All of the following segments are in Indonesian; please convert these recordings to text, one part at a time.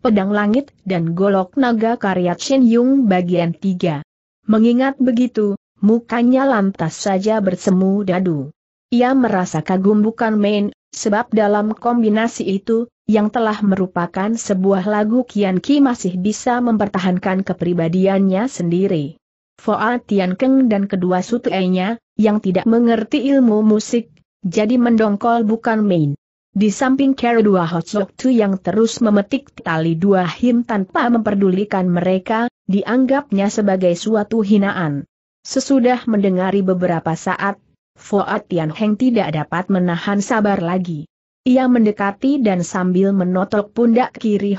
Pedang Langit dan Golok Naga karya Chen Yung bagian 3. Mengingat begitu, mukanya lantas saja bersemu dadu. Ia merasa kagum bukan main, sebab dalam kombinasi itu, yang telah merupakan sebuah lagu Kian Ki masih bisa mempertahankan kepribadiannya sendiri. Foa Tian Keng dan kedua sutenya, yang tidak mengerti ilmu musik, jadi mendongkol bukan main. Di samping Carrie dua Hotsoktu yang terus memetik tali dua him tanpa memperdulikan mereka, dianggapnya sebagai suatu hinaan. Sesudah mendengari beberapa saat, Fuad Tian Heng tidak dapat menahan sabar lagi. Ia mendekati dan sambil menotok pundak kiri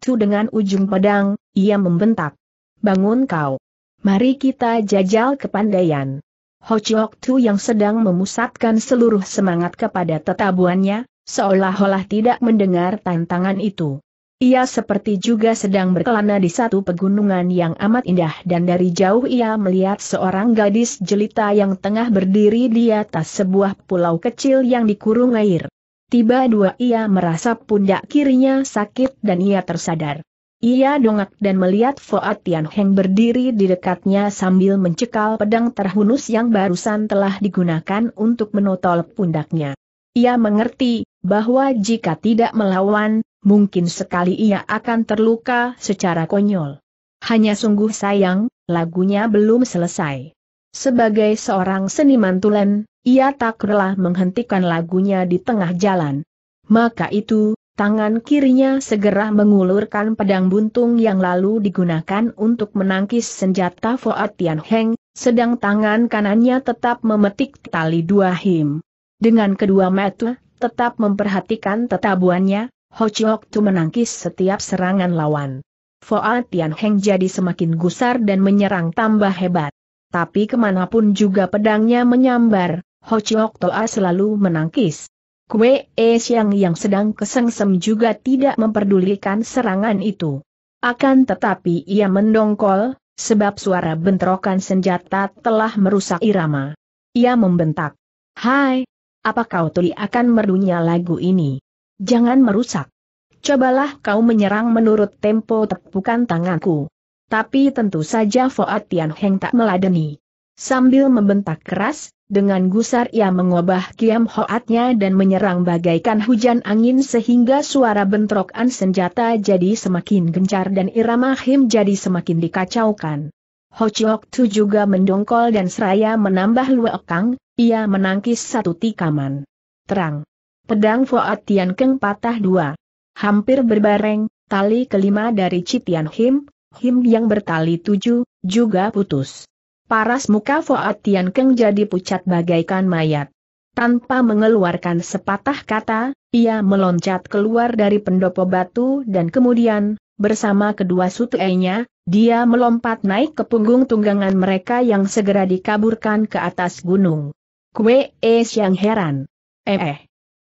Tu dengan ujung pedang, ia membentak. Bangun kau! Mari kita jajal kepandaian! Hochiok Tu yang sedang memusatkan seluruh semangat kepada tetabuannya, seolah-olah tidak mendengar tantangan itu. Ia seperti juga sedang berkelana di satu pegunungan yang amat indah dan dari jauh ia melihat seorang gadis jelita yang tengah berdiri di atas sebuah pulau kecil yang dikurung air. Tiba dua ia merasa pundak kirinya sakit dan ia tersadar. Ia dongak dan melihat Fuad Tian Heng berdiri di dekatnya sambil mencekal pedang terhunus yang barusan telah digunakan untuk menotol pundaknya. Ia mengerti, bahwa jika tidak melawan, mungkin sekali ia akan terluka secara konyol. Hanya sungguh sayang, lagunya belum selesai. Sebagai seorang seniman tulen, ia tak rela menghentikan lagunya di tengah jalan. Maka itu, tangan kirinya segera mengulurkan pedang buntung yang lalu digunakan untuk menangkis senjata Fuad Tian Heng, sedang tangan kanannya tetap memetik tali dua him. Dengan kedua mata, tetap memperhatikan tetabuannya, Ho Chiok Tu menangkis setiap serangan lawan. Foa Tian Heng jadi semakin gusar dan menyerang tambah hebat. Tapi kemanapun juga pedangnya menyambar, Ho Chiok Toa selalu menangkis. Kue E Siang yang sedang kesengsem juga tidak memperdulikan serangan itu. Akan tetapi ia mendongkol, sebab suara bentrokan senjata telah merusak irama. Ia membentak. Hai, apa kau tuli akan merdunya lagu ini? Jangan merusak. Cobalah kau menyerang menurut tempo tepukan tanganku. Tapi tentu saja Foat Tian Heng tak meladeni. Sambil membentak keras, dengan gusar ia mengubah kiam hoatnya dan menyerang bagaikan hujan angin sehingga suara bentrokan senjata jadi semakin gencar dan irama him jadi semakin dikacaukan. Ho Chiok Tu juga mendongkol dan seraya menambah luekang, ia menangkis satu tikaman. Terang. Pedang Fuad Tian Keng patah dua. Hampir berbareng, tali kelima dari Citian Him, Him yang bertali tujuh, juga putus. Paras muka Fuad Tian Keng jadi pucat bagaikan mayat. Tanpa mengeluarkan sepatah kata, ia meloncat keluar dari pendopo batu dan kemudian, bersama kedua sutenya, dia melompat naik ke punggung tunggangan mereka yang segera dikaburkan ke atas gunung. Kue Es yang heran. Eh, eh,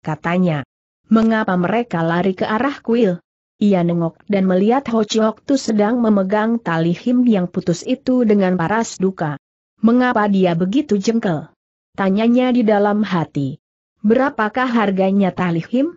katanya. Mengapa mereka lari ke arah kuil? Ia nengok dan melihat Ho Chiok Tu sedang memegang tali him yang putus itu dengan paras duka. Mengapa dia begitu jengkel? Tanyanya di dalam hati. Berapakah harganya tali him?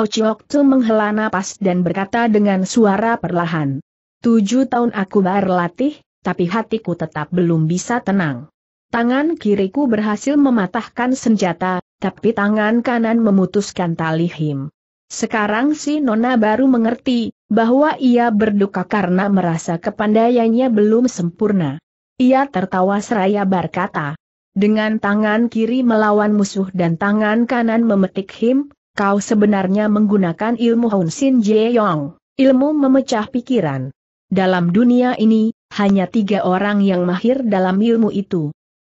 Ho Chiok Tu menghela napas dan berkata dengan suara perlahan. Tujuh tahun aku berlatih, tapi hatiku tetap belum bisa tenang. Tangan kiriku berhasil mematahkan senjata, tapi tangan kanan memutuskan tali him. Sekarang si Nona baru mengerti, bahwa ia berduka karena merasa kepandaiannya belum sempurna. Ia tertawa seraya berkata, dengan tangan kiri melawan musuh dan tangan kanan memetik him, kau sebenarnya menggunakan ilmu Hun Sin Jeong, ilmu memecah pikiran. Dalam dunia ini, hanya tiga orang yang mahir dalam ilmu itu,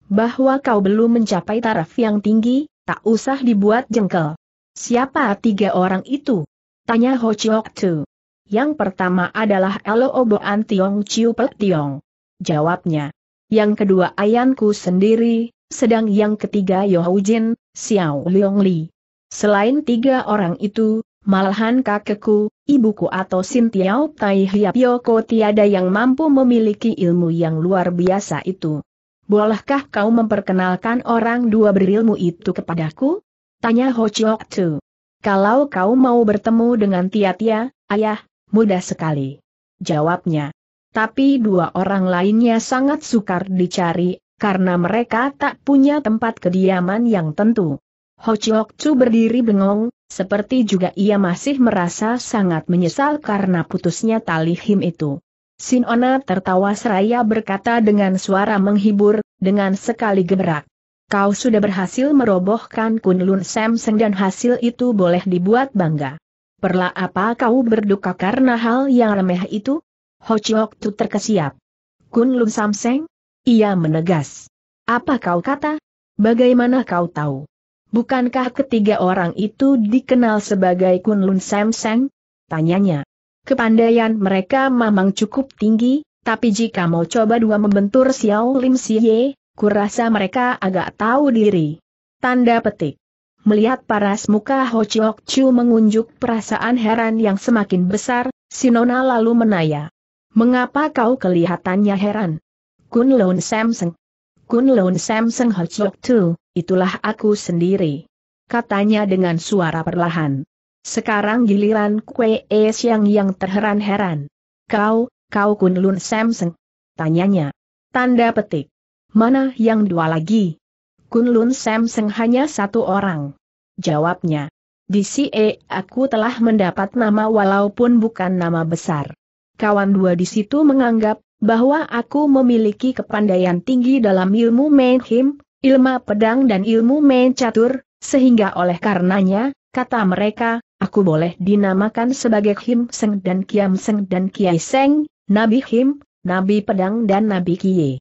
bahwa kau belum mencapai taraf yang tinggi, tak usah dibuat jengkel. Siapa tiga orang itu? Tanya Ho Chiok Tu. Yang pertama adalah Elo Oboan Tiong Chiu Pek Tiong. Jawabnya. Yang kedua Ayanku sendiri, sedang yang ketiga Jin, Xiao Leong Li. Selain tiga orang itu, malahan kakekku, ibuku atau Sintiao Tai Hiap Yoko tiada yang mampu memiliki ilmu yang luar biasa itu. Bolehkah kau memperkenalkan orang dua berilmu itu kepadaku? Tanya Ho Chiok Tu. Kalau kau mau bertemu dengan Tia Tia, ayah, mudah sekali. Jawabnya. Tapi dua orang lainnya sangat sukar dicari, karena mereka tak punya tempat kediaman yang tentu. Ho Chiok Chu berdiri bengong, seperti juga ia masih merasa sangat menyesal karena putusnya tali him itu. Sinona tertawa seraya berkata dengan suara menghibur, dengan sekali gerak, Kau sudah berhasil merobohkan Kunlun Samseng dan hasil itu boleh dibuat bangga. Perla apa kau berduka karena hal yang remeh itu? Ho Chiok Tu terkesiap. Kunlun Samseng? Ia menegas. Apa kau kata? Bagaimana kau tahu? Bukankah ketiga orang itu dikenal sebagai Kunlun Samseng? Tanyanya. Kepandaian mereka memang cukup tinggi, tapi jika mau coba dua membentur Xiao Lim Siye, kurasa mereka agak tahu diri. Tanda petik. Melihat paras muka Ho Chiok Chu mengunjuk perasaan heran yang semakin besar, Sinona lalu menanya, Mengapa kau kelihatannya heran? Kun Loon Samseng. Kun Loon Samseng Ho Chiok Chu, itulah aku sendiri. Katanya dengan suara perlahan. Sekarang giliran Kue e Siang yang terheran-heran. Kau, kau Kunlun Lun Samseng? Tanyanya. Tanda petik. Mana yang dua lagi? Kunlun Lun Samseng hanya satu orang. Jawabnya. Di CE aku telah mendapat nama walaupun bukan nama besar. Kawan dua di situ menganggap bahwa aku memiliki kepandaian tinggi dalam ilmu menhim, ilmu pedang dan ilmu main catur, sehingga oleh karenanya, Kata mereka, aku boleh dinamakan sebagai Him Seng dan Kiam Seng dan Kiai Seng, Nabi Him, Nabi Pedang dan Nabi Kie.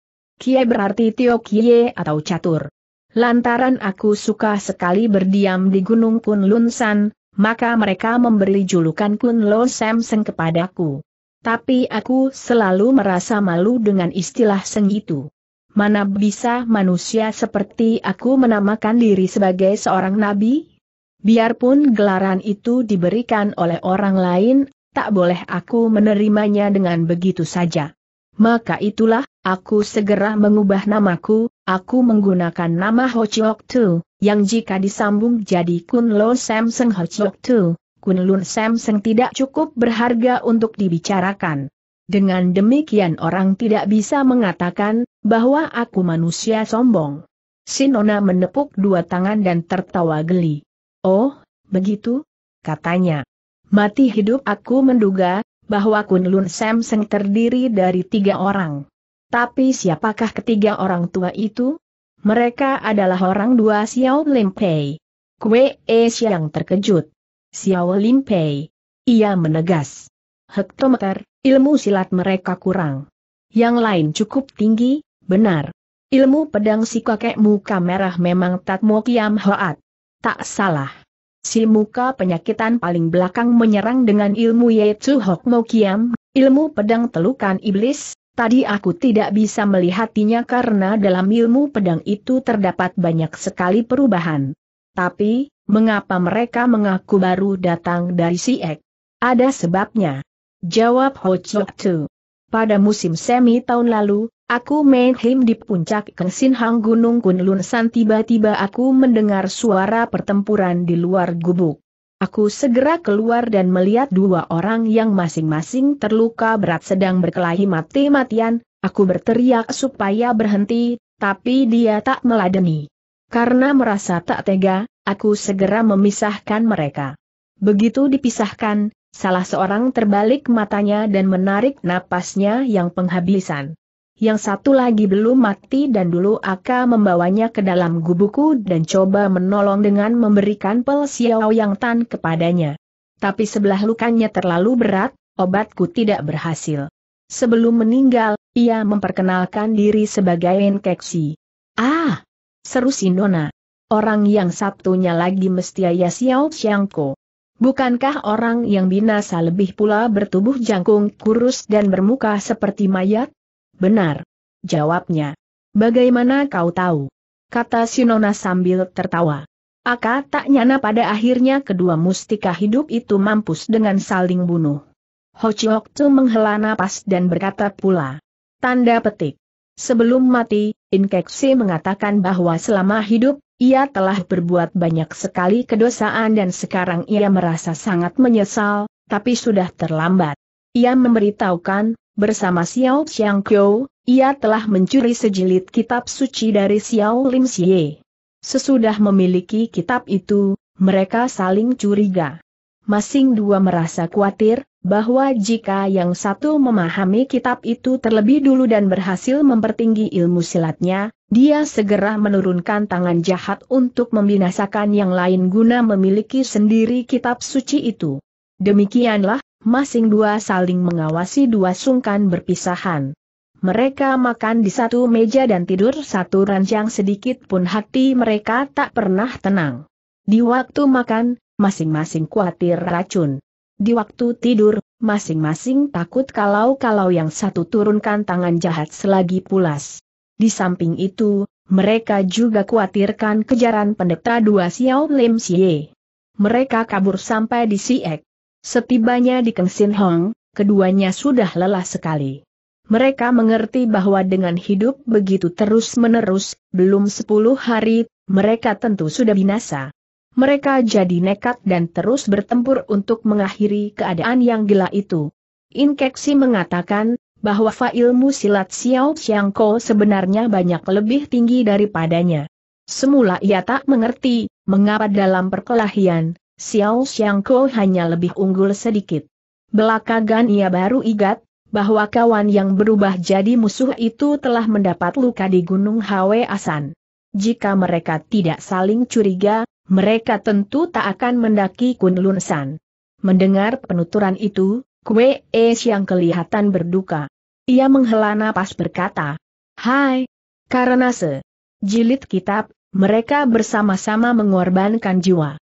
Kie berarti Tio Kie atau catur. Lantaran aku suka sekali berdiam di Gunung Kunlun San, maka mereka memberi julukan Kunlo Sam Seng kepadaku. Tapi aku selalu merasa malu dengan istilah Seng itu. Mana bisa manusia seperti aku menamakan diri sebagai seorang nabi? Biarpun gelaran itu diberikan oleh orang lain, tak boleh aku menerimanya dengan begitu saja. Maka itulah, aku segera mengubah namaku, aku menggunakan nama Ho Chiok Tu, yang jika disambung jadi Kun Lo Sam Seng Ho Chiok Tu, Kun Lun Sam Seng tidak cukup berharga untuk dibicarakan. Dengan demikian orang tidak bisa mengatakan, bahwa aku manusia sombong. Sinona menepuk dua tangan dan tertawa geli. Oh, begitu? Katanya. Mati hidup aku menduga, bahwa Kunlun Samseng terdiri dari tiga orang. Tapi siapakah ketiga orang tua itu? Mereka adalah orang dua Xiao Limpei. Kue E yang terkejut. Xiao Limpei. Ia menegas. Hektometer, ilmu silat mereka kurang. Yang lain cukup tinggi, benar. Ilmu pedang si kakek muka merah memang Tatmo Kiam Hoat. Tak salah. Si muka penyakitan paling belakang menyerang dengan ilmu Hok Mo Kiam, ilmu pedang telukan iblis, Tadi aku tidak bisa melihatinya karena dalam ilmu pedang itu terdapat banyak sekali perubahan. Tapi, mengapa mereka mengaku baru datang dari si Ek? Ada sebabnya. Jawab Ho Chok Tu. Pada musim semi tahun lalu, Aku main him di puncak Kengsin Hang Gunung Kunlun San tiba-tiba aku mendengar suara pertempuran di luar gubuk. Aku segera keluar dan melihat dua orang yang masing-masing terluka berat sedang berkelahi mati-matian, aku berteriak supaya berhenti, tapi dia tak meladeni. Karena merasa tak tega, aku segera memisahkan mereka. Begitu dipisahkan, salah seorang terbalik matanya dan menarik napasnya yang penghabisan yang satu lagi belum mati dan dulu Aka membawanya ke dalam gubuku dan coba menolong dengan memberikan pel Xiao Yang Tan kepadanya. Tapi sebelah lukanya terlalu berat, obatku tidak berhasil. Sebelum meninggal, ia memperkenalkan diri sebagai Enkeksi. Ah! Seru Sindona. Orang yang satunya lagi mesti ayah Xiao Xiangko. Bukankah orang yang binasa lebih pula bertubuh jangkung kurus dan bermuka seperti mayat? Benar. Jawabnya. Bagaimana kau tahu? Kata Sinona sambil tertawa. Aka tak nyana pada akhirnya kedua mustika hidup itu mampus dengan saling bunuh. Ho Chiok Tu menghela napas dan berkata pula. Tanda petik. Sebelum mati, Inkeksi mengatakan bahwa selama hidup, ia telah berbuat banyak sekali kedosaan dan sekarang ia merasa sangat menyesal, tapi sudah terlambat. Ia memberitahukan, bersama Xiao Xiang Kyo, ia telah mencuri sejilid kitab suci dari Xiao Lim Xie. Sesudah memiliki kitab itu, mereka saling curiga. Masing dua merasa khawatir, bahwa jika yang satu memahami kitab itu terlebih dulu dan berhasil mempertinggi ilmu silatnya, dia segera menurunkan tangan jahat untuk membinasakan yang lain guna memiliki sendiri kitab suci itu. Demikianlah, masing dua saling mengawasi dua sungkan berpisahan. Mereka makan di satu meja dan tidur satu ranjang sedikit pun hati mereka tak pernah tenang. Di waktu makan, masing-masing khawatir racun. Di waktu tidur, masing-masing takut kalau-kalau yang satu turunkan tangan jahat selagi pulas. Di samping itu, mereka juga khawatirkan kejaran pendeta dua Xiao Lim Xie. Mereka kabur sampai di Siek. Setibanya di Kengsin Hong, keduanya sudah lelah sekali. Mereka mengerti bahwa dengan hidup begitu terus-menerus, belum sepuluh hari, mereka tentu sudah binasa. Mereka jadi nekat dan terus bertempur untuk mengakhiri keadaan yang gila itu. Inkeksi mengatakan, bahwa fa ilmu silat Xiao Xiang Ko sebenarnya banyak lebih tinggi daripadanya. Semula ia tak mengerti, mengapa dalam perkelahian, Xiao Xiangko hanya lebih unggul sedikit. Belakangan ia baru ingat, bahwa kawan yang berubah jadi musuh itu telah mendapat luka di Gunung Hwe Asan. Jika mereka tidak saling curiga, mereka tentu tak akan mendaki Kunlun San. Mendengar penuturan itu, Kue E yang kelihatan berduka. Ia menghela napas berkata, Hai, karena se. Jilid kitab, mereka bersama-sama mengorbankan jiwa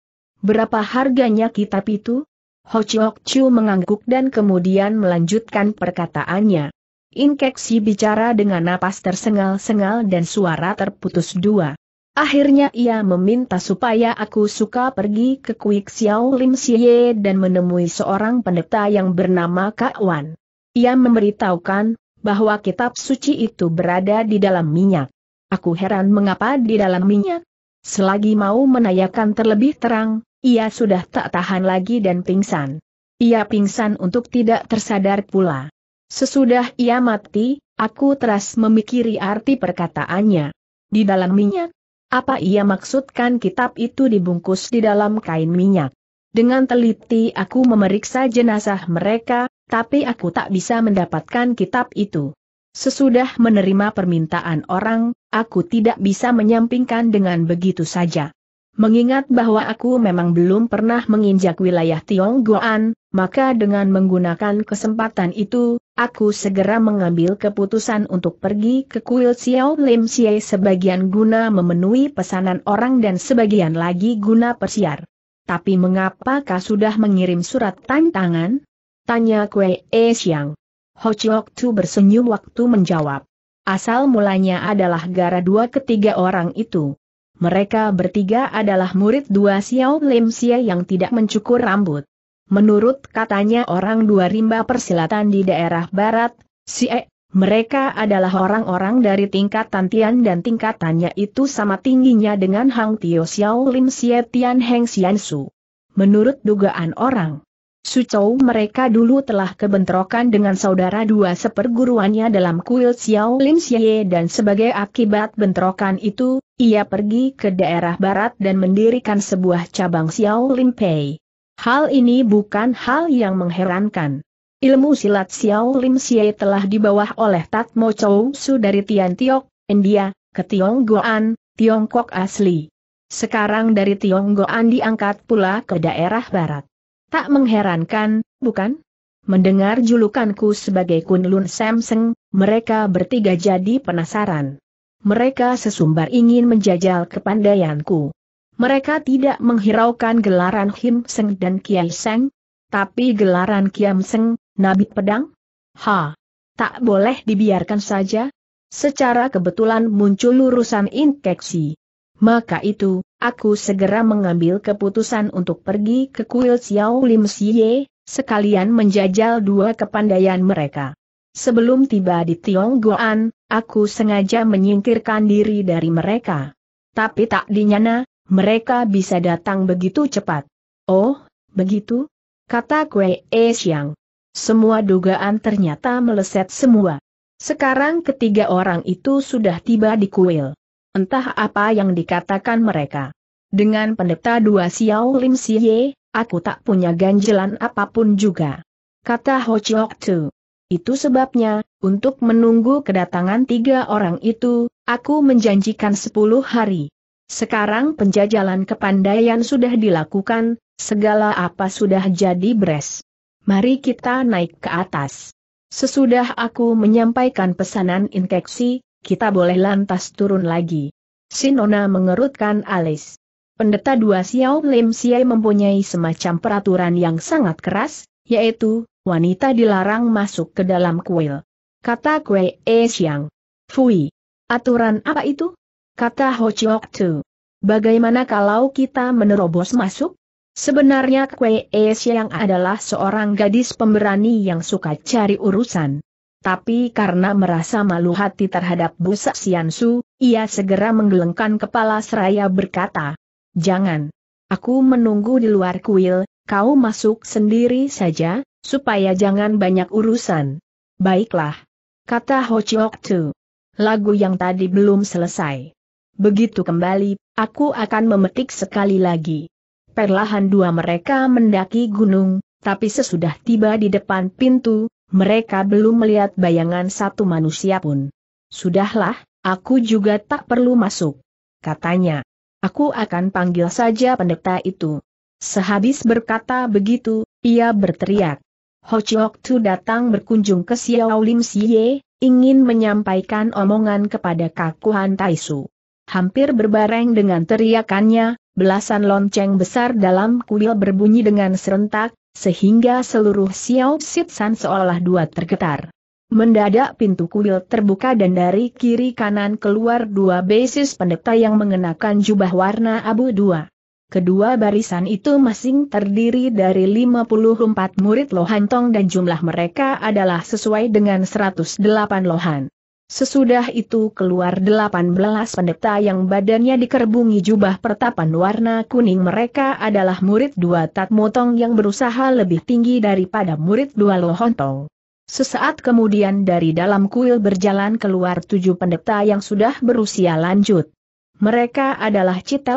berapa harganya kitab itu? Ho Chiok Chu mengangguk dan kemudian melanjutkan perkataannya. Inkeksi bicara dengan napas tersengal-sengal dan suara terputus dua. Akhirnya ia meminta supaya aku suka pergi ke Kuik Xiao Lim Xie dan menemui seorang pendeta yang bernama Kak Wan. Ia memberitahukan bahwa kitab suci itu berada di dalam minyak. Aku heran mengapa di dalam minyak, Selagi mau menayakan terlebih terang, ia sudah tak tahan lagi dan pingsan. Ia pingsan untuk tidak tersadar pula. Sesudah ia mati, aku teras memikiri arti perkataannya. Di dalam minyak? Apa ia maksudkan kitab itu dibungkus di dalam kain minyak? Dengan teliti aku memeriksa jenazah mereka, tapi aku tak bisa mendapatkan kitab itu. Sesudah menerima permintaan orang, aku tidak bisa menyampingkan dengan begitu saja. Mengingat bahwa aku memang belum pernah menginjak wilayah Tionggoan, maka dengan menggunakan kesempatan itu, aku segera mengambil keputusan untuk pergi ke kuil Xiao Lim Xie sebagian guna memenuhi pesanan orang dan sebagian lagi guna persiar. Tapi mengapakah sudah mengirim surat tantangan? Tanya Kue E Xiang. Ho Chiok Tu bersenyum waktu menjawab. Asal mulanya adalah gara dua ketiga orang itu. Mereka bertiga adalah murid dua Xiao Lim Xie yang tidak mencukur rambut. Menurut katanya orang dua rimba persilatan di daerah barat, Xie, mereka adalah orang-orang dari tingkat Tian dan tingkatannya itu sama tingginya dengan Hang Tio Xiao Lim Xie Tian Heng Xian Su. Menurut dugaan orang, Sucou mereka dulu telah kebentrokan dengan saudara dua seperguruannya dalam kuil Xiao Lim Xie dan sebagai akibat bentrokan itu, ia pergi ke daerah barat dan mendirikan sebuah cabang Xiao Lim Pei. Hal ini bukan hal yang mengherankan. Ilmu silat Xiao Lim Xie telah dibawa oleh Tat Mo Chou Su dari Tian Tiok India, ke Tionggoan, Tiongkok asli. Sekarang dari Tiong Tionggoan diangkat pula ke daerah barat. Tak mengherankan, bukan? Mendengar julukanku sebagai Kunlun Samseng, mereka bertiga jadi penasaran. Mereka sesumbar ingin menjajal kepandaianku. Mereka tidak menghiraukan gelaran Him Seng dan Kiai Seng, tapi gelaran Kiam Seng, Nabi Pedang? Ha! Tak boleh dibiarkan saja? Secara kebetulan muncul urusan infeksi. Maka itu, aku segera mengambil keputusan untuk pergi ke kuil Xiao Lim Xie, sekalian menjajal dua kepandaian mereka. Sebelum tiba di Tionggoan, aku sengaja menyingkirkan diri dari mereka. Tapi tak dinyana, mereka bisa datang begitu cepat. Oh, begitu? Kata Kue E Xiang. Semua dugaan ternyata meleset semua. Sekarang ketiga orang itu sudah tiba di kuil entah apa yang dikatakan mereka. Dengan pendeta dua Xiao Lim Siye, aku tak punya ganjelan apapun juga. Kata Ho Chiok Tu. Itu sebabnya, untuk menunggu kedatangan tiga orang itu, aku menjanjikan sepuluh hari. Sekarang penjajalan kepandaian sudah dilakukan, segala apa sudah jadi beres. Mari kita naik ke atas. Sesudah aku menyampaikan pesanan inteksi kita boleh lantas turun lagi. Sinona mengerutkan alis. Pendeta dua Xiao Lim Siai mempunyai semacam peraturan yang sangat keras, yaitu, wanita dilarang masuk ke dalam kuil. Kata Kue E Xiang. Fui. Aturan apa itu? Kata Ho Chiok Tu. Bagaimana kalau kita menerobos masuk? Sebenarnya Kue E Xiang adalah seorang gadis pemberani yang suka cari urusan tapi karena merasa malu hati terhadap busa Siansu, ia segera menggelengkan kepala seraya berkata, Jangan. Aku menunggu di luar kuil, kau masuk sendiri saja, supaya jangan banyak urusan. Baiklah. Kata Ho Chiok Tu. Lagu yang tadi belum selesai. Begitu kembali, aku akan memetik sekali lagi. Perlahan dua mereka mendaki gunung, tapi sesudah tiba di depan pintu, mereka belum melihat bayangan satu manusia pun. Sudahlah, aku juga tak perlu masuk. Katanya, aku akan panggil saja pendeta itu. Sehabis berkata begitu, ia berteriak. Ho Chiok Tu datang berkunjung ke Xiao Lim Xie, ingin menyampaikan omongan kepada Kakuhan Taisu. Hampir berbareng dengan teriakannya, belasan lonceng besar dalam kuil berbunyi dengan serentak, sehingga seluruh Xiao Sitsan seolah dua tergetar. Mendadak pintu kuil terbuka dan dari kiri kanan keluar dua basis pendeta yang mengenakan jubah warna abu dua. Kedua barisan itu masing terdiri dari 54 murid Lohantong dan jumlah mereka adalah sesuai dengan 108 Lohan. Sesudah itu keluar delapan belas pendeta yang badannya dikerbungi jubah pertapan warna kuning mereka adalah murid dua Tatmotong yang berusaha lebih tinggi daripada murid dua Lohontong. Sesaat kemudian dari dalam kuil berjalan keluar tujuh pendeta yang sudah berusia lanjut. Mereka adalah Cita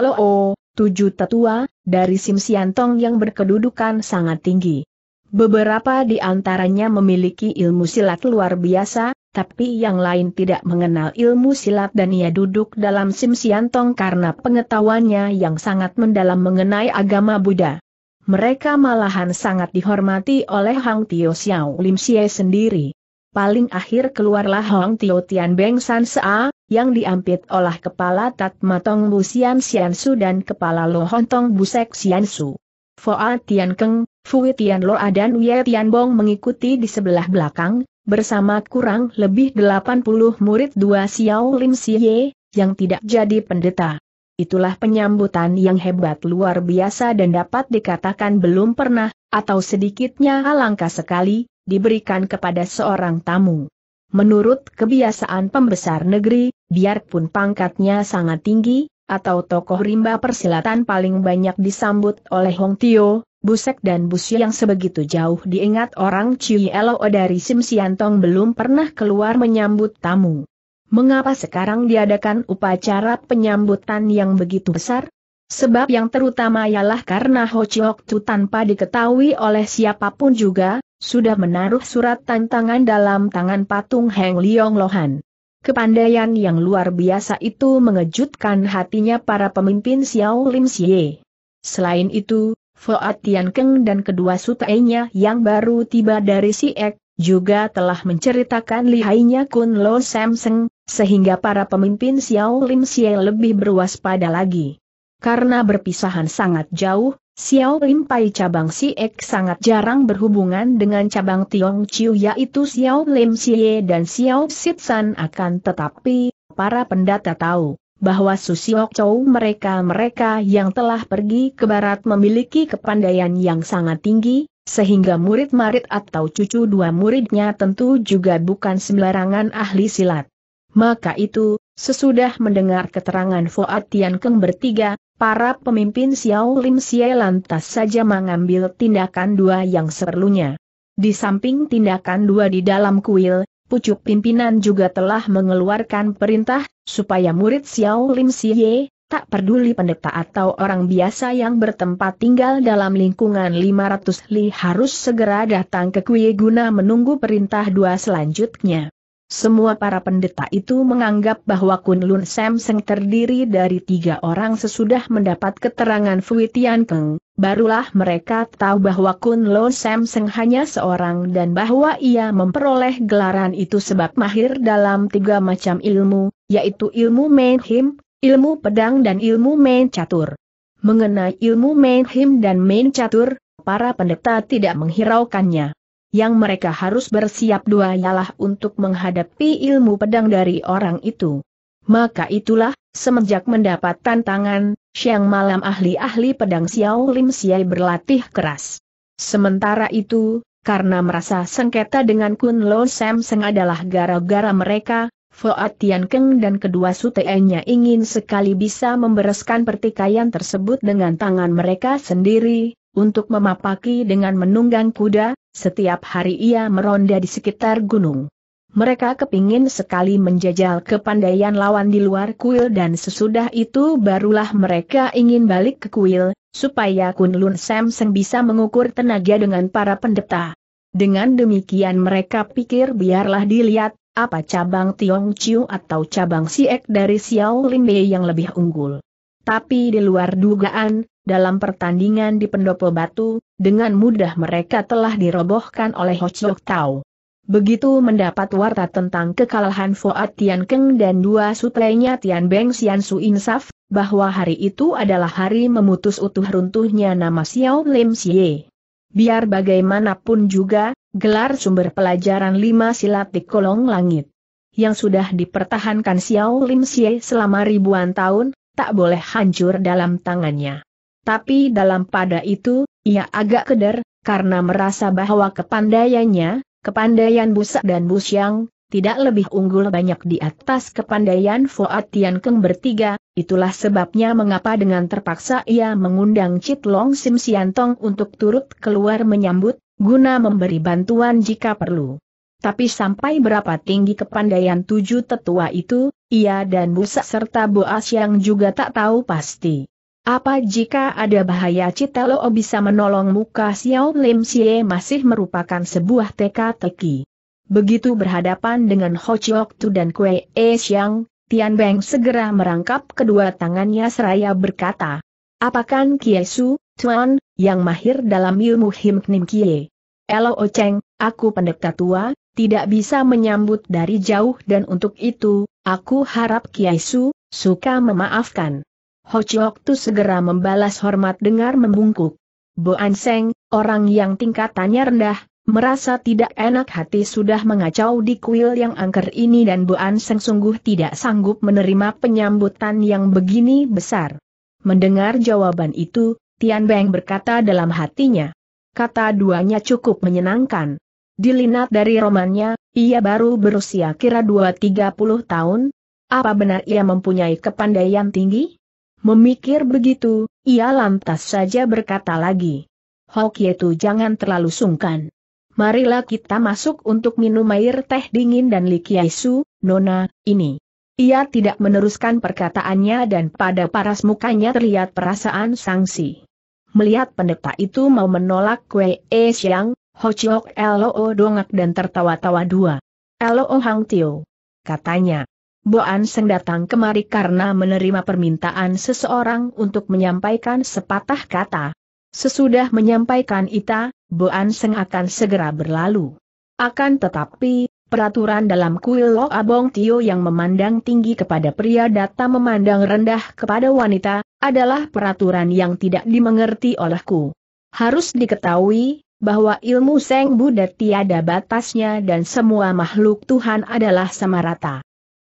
tujuh tetua, dari Simsiantong yang berkedudukan sangat tinggi. Beberapa di antaranya memiliki ilmu silat luar biasa, tapi yang lain tidak mengenal ilmu silat dan ia duduk dalam Sim Siantong karena pengetahuannya yang sangat mendalam mengenai agama Buddha. Mereka malahan sangat dihormati oleh Hang Tio Xiao Lim Xie sendiri. Paling akhir keluarlah Hang Tio Tian Beng San Sa, yang diampit oleh kepala Tat Matong Bu Sian Sian Su dan kepala Lo Tong Bu Sek Sian Su. Foa Tian Keng, Fui Lo dan Wei Tianbong mengikuti di sebelah belakang, bersama kurang lebih 80 murid dua Xiao Lim Siye, yang tidak jadi pendeta. Itulah penyambutan yang hebat luar biasa dan dapat dikatakan belum pernah, atau sedikitnya alangkah sekali, diberikan kepada seorang tamu. Menurut kebiasaan pembesar negeri, biarpun pangkatnya sangat tinggi, atau tokoh rimba persilatan paling banyak disambut oleh Hong Tio, Busek dan busi yang sebegitu jauh diingat orang Elo dari Sim Siantong belum pernah keluar menyambut tamu. Mengapa sekarang diadakan upacara penyambutan yang begitu besar? Sebab yang terutama ialah karena Ho Chiok Tu tanpa diketahui oleh siapapun juga, sudah menaruh surat tantangan dalam tangan patung Heng Liong Lohan. Kepandaian yang luar biasa itu mengejutkan hatinya para pemimpin Xiao Lim Xie. Selain itu, Fuad Keng dan kedua sutainya yang baru tiba dari Siek, juga telah menceritakan lihainya Kun Lo Samseng, sehingga para pemimpin Xiao Lim Xie lebih berwaspada lagi. Karena berpisahan sangat jauh, Xiao Lim Pai cabang Siek sangat jarang berhubungan dengan cabang Tiong Chiu yaitu Xiao Lim Xie dan Xiao Sit San akan tetapi, para pendata tahu bahwa Susiok Chow mereka-mereka yang telah pergi ke barat memiliki kepandaian yang sangat tinggi, sehingga murid murid atau cucu dua muridnya tentu juga bukan sembarangan ahli silat. Maka itu, sesudah mendengar keterangan Fuad Tian Keng bertiga, para pemimpin Xiao Lim Xie lantas saja mengambil tindakan dua yang seperlunya. Di samping tindakan dua di dalam kuil, pucuk pimpinan juga telah mengeluarkan perintah, supaya murid Xiao Lim Siye, tak peduli pendeta atau orang biasa yang bertempat tinggal dalam lingkungan 500 li harus segera datang ke Kuye guna menunggu perintah dua selanjutnya. Semua para pendeta itu menganggap bahwa Kunlun Sam Seng terdiri dari tiga orang sesudah mendapat keterangan Fui Tian Keng, barulah mereka tahu bahwa Kunlun Sam Seng hanya seorang dan bahwa ia memperoleh gelaran itu sebab mahir dalam tiga macam ilmu, yaitu ilmu Main Him, ilmu pedang dan ilmu Main Catur. Mengenai ilmu Main Him dan Main Catur, para pendeta tidak menghiraukannya yang mereka harus bersiap dua ialah untuk menghadapi ilmu pedang dari orang itu. Maka itulah, semenjak mendapat tantangan, siang malam ahli-ahli pedang Xiao Lim Siai berlatih keras. Sementara itu, karena merasa sengketa dengan Kun Lo Sam Seng adalah gara-gara mereka, Fuad Tian Keng dan kedua sutenya ingin sekali bisa membereskan pertikaian tersebut dengan tangan mereka sendiri, untuk memapaki dengan menunggang kuda, setiap hari ia meronda di sekitar gunung. Mereka kepingin sekali menjajal kepandaian lawan di luar kuil dan sesudah itu barulah mereka ingin balik ke kuil, supaya Kunlun Samseng bisa mengukur tenaga dengan para pendeta. Dengan demikian mereka pikir biarlah dilihat, apa cabang Tiong Chiu atau cabang Siek dari Xiao Bei yang lebih unggul. Tapi di luar dugaan, dalam pertandingan di pendopo batu, dengan mudah mereka telah dirobohkan oleh Ho Chok Tau. Begitu mendapat warta tentang kekalahan Fuad Tian Keng dan dua sutrenya Tian Beng Xian Su Insaf, bahwa hari itu adalah hari memutus utuh runtuhnya nama Xiao Lim Xie. Biar bagaimanapun juga, gelar sumber pelajaran lima silat di kolong langit. Yang sudah dipertahankan Xiao Lim Xie selama ribuan tahun, tak boleh hancur dalam tangannya tapi dalam pada itu, ia agak keder, karena merasa bahwa kepandaiannya, kepandaian Busak dan Busyang, tidak lebih unggul banyak di atas kepandaian Fuad Keng bertiga, itulah sebabnya mengapa dengan terpaksa ia mengundang Cit Long Sim Siantong untuk turut keluar menyambut, guna memberi bantuan jika perlu. Tapi sampai berapa tinggi kepandaian tujuh tetua itu, ia dan Busa serta Boas yang juga tak tahu pasti. Apa jika ada bahaya Cita lo bisa menolong muka Xiao Lim Xie masih merupakan sebuah teka-teki. Begitu berhadapan dengan Ho Chiok Tu dan Kue E Xiang, Tian Beng segera merangkap kedua tangannya seraya berkata, Apakan Kiesu, Tuan, yang mahir dalam ilmu Nim Kie. Elo O Cheng, aku pendeta tua, tidak bisa menyambut dari jauh dan untuk itu, aku harap Kiesu, suka memaafkan. Ho Chok Tu segera membalas hormat dengar membungkuk. Boan Seng, orang yang tingkatannya rendah, merasa tidak enak hati sudah mengacau di kuil yang angker ini dan Boan Seng sungguh tidak sanggup menerima penyambutan yang begini besar. Mendengar jawaban itu, Tian Beng berkata dalam hatinya. Kata duanya cukup menyenangkan. Dilinat dari romannya, ia baru berusia kira 2-30 tahun. Apa benar ia mempunyai kepandaian tinggi? Memikir begitu, ia lantas saja berkata lagi. Hok Yetu jangan terlalu sungkan. Marilah kita masuk untuk minum air teh dingin dan likiaisu, Nona, ini. Ia tidak meneruskan perkataannya dan pada paras mukanya terlihat perasaan sangsi. Melihat pendeta itu mau menolak kue e siang, Ho Chiok Loo dongak dan tertawa-tawa dua. Loo Hang Tio. Katanya, Boan Seng datang kemari karena menerima permintaan seseorang untuk menyampaikan sepatah kata. Sesudah menyampaikan ita, Boan Seng akan segera berlalu. Akan tetapi, peraturan dalam kuil Lo Abong Tio yang memandang tinggi kepada pria data memandang rendah kepada wanita, adalah peraturan yang tidak dimengerti olehku. Harus diketahui, bahwa ilmu Seng Buddha tiada batasnya dan semua makhluk Tuhan adalah sama rata.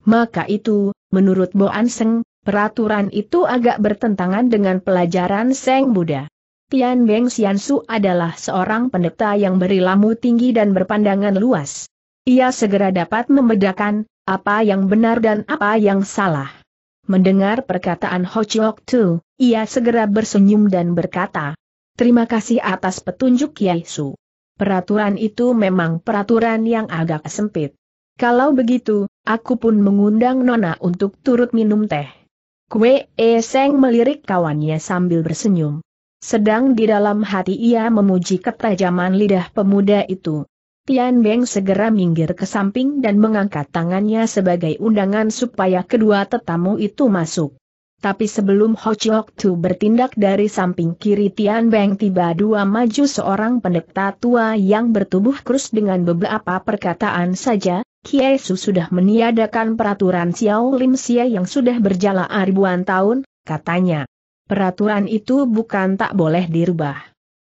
Maka itu, menurut Bo Anseng, peraturan itu agak bertentangan dengan pelajaran Seng Buddha. Tian Beng Xiansu adalah seorang pendeta yang berilmu tinggi dan berpandangan luas. Ia segera dapat membedakan, apa yang benar dan apa yang salah. Mendengar perkataan Ho Chiok Tu, ia segera bersenyum dan berkata, Terima kasih atas petunjuk Yaisu. Su. Peraturan itu memang peraturan yang agak sempit. Kalau begitu, aku pun mengundang Nona untuk turut minum teh. Kue Eseng melirik kawannya sambil bersenyum. Sedang di dalam hati ia memuji ketajaman lidah pemuda itu. Tian Beng segera minggir ke samping dan mengangkat tangannya sebagai undangan supaya kedua tetamu itu masuk. Tapi sebelum Ho Chiok Tu bertindak dari samping kiri Tian Beng tiba dua maju seorang pendeta tua yang bertubuh krus dengan beberapa perkataan saja, Kiai Su sudah meniadakan peraturan Xiao Lim Xia yang sudah berjalan ribuan tahun, katanya. Peraturan itu bukan tak boleh dirubah.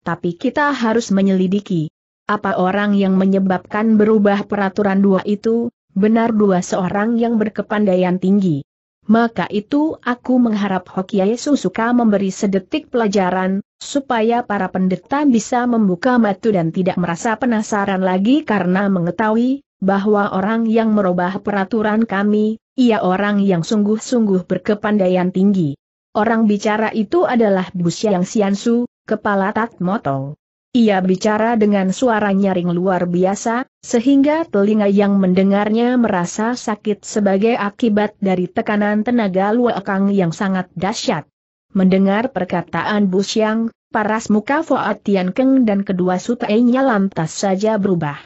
Tapi kita harus menyelidiki. Apa orang yang menyebabkan berubah peraturan dua itu, benar dua seorang yang berkepandaian tinggi. Maka itu aku mengharap Hokiai suka memberi sedetik pelajaran, supaya para pendeta bisa membuka mata dan tidak merasa penasaran lagi karena mengetahui, bahwa orang yang merubah peraturan kami, ia orang yang sungguh-sungguh berkepandaian tinggi. Orang bicara itu adalah Busyang Siansu, kepala Tatmotong. Ia bicara dengan suara nyaring luar biasa, sehingga telinga yang mendengarnya merasa sakit sebagai akibat dari tekanan tenaga luakang yang sangat dahsyat. Mendengar perkataan Busyang, paras muka Fuad Tian Keng dan kedua sutainya lantas saja berubah.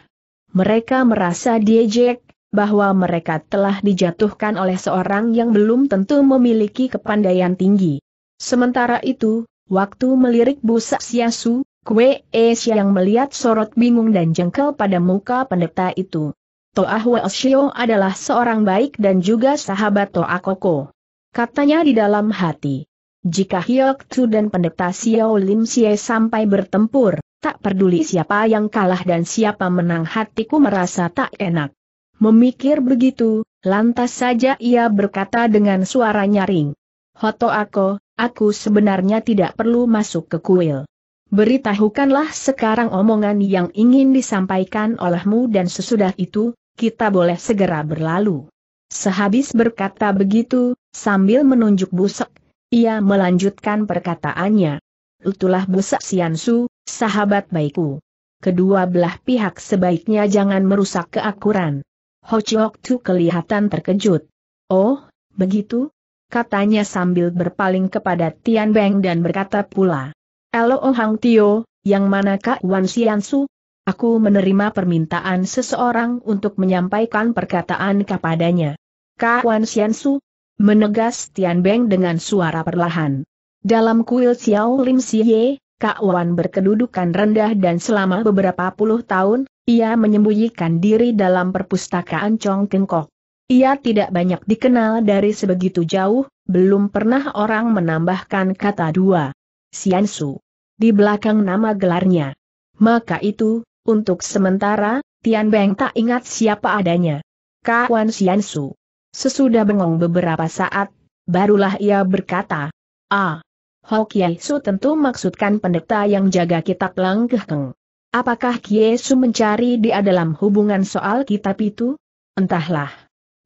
Mereka merasa diejek, bahwa mereka telah dijatuhkan oleh seorang yang belum tentu memiliki kepandaian tinggi. Sementara itu, waktu melirik busak siasu, kue es yang melihat sorot bingung dan jengkel pada muka pendeta itu. Hua Welshio adalah seorang baik dan juga sahabat Toa Koko. Katanya di dalam hati. Jika Hyok Tu dan pendeta Xiao Lim Xie sampai bertempur, tak peduli siapa yang kalah dan siapa menang hatiku merasa tak enak. Memikir begitu, lantas saja ia berkata dengan suara nyaring. Hoto aku, aku sebenarnya tidak perlu masuk ke kuil. Beritahukanlah sekarang omongan yang ingin disampaikan olehmu dan sesudah itu, kita boleh segera berlalu. Sehabis berkata begitu, sambil menunjuk busuk. Ia melanjutkan perkataannya. Itulah busak Siansu, sahabat baikku. Kedua belah pihak sebaiknya jangan merusak keakuran. Ho Chiok Tu kelihatan terkejut. Oh, begitu? Katanya sambil berpaling kepada Tian Beng dan berkata pula. Elo oh Hang Tio, yang mana Kak Wan Siansu? Aku menerima permintaan seseorang untuk menyampaikan perkataan kepadanya. Kak Wan Siansu, Menegas Tian Beng dengan suara perlahan. Dalam kuil Xiao Lim Siye, Kak Wan berkedudukan rendah dan selama beberapa puluh tahun, ia menyembunyikan diri dalam perpustakaan Chong Kengkok. Ia tidak banyak dikenal dari sebegitu jauh, belum pernah orang menambahkan kata dua. Su. Di belakang nama gelarnya. Maka itu, untuk sementara, Tian Beng tak ingat siapa adanya. Kak Kawan Su. Sesudah bengong beberapa saat, barulah ia berkata, Ah, Hokiai Su tentu maksudkan pendeta yang jaga kitab langkeheng. Apakah Kiesu mencari di dalam hubungan soal kitab itu? Entahlah.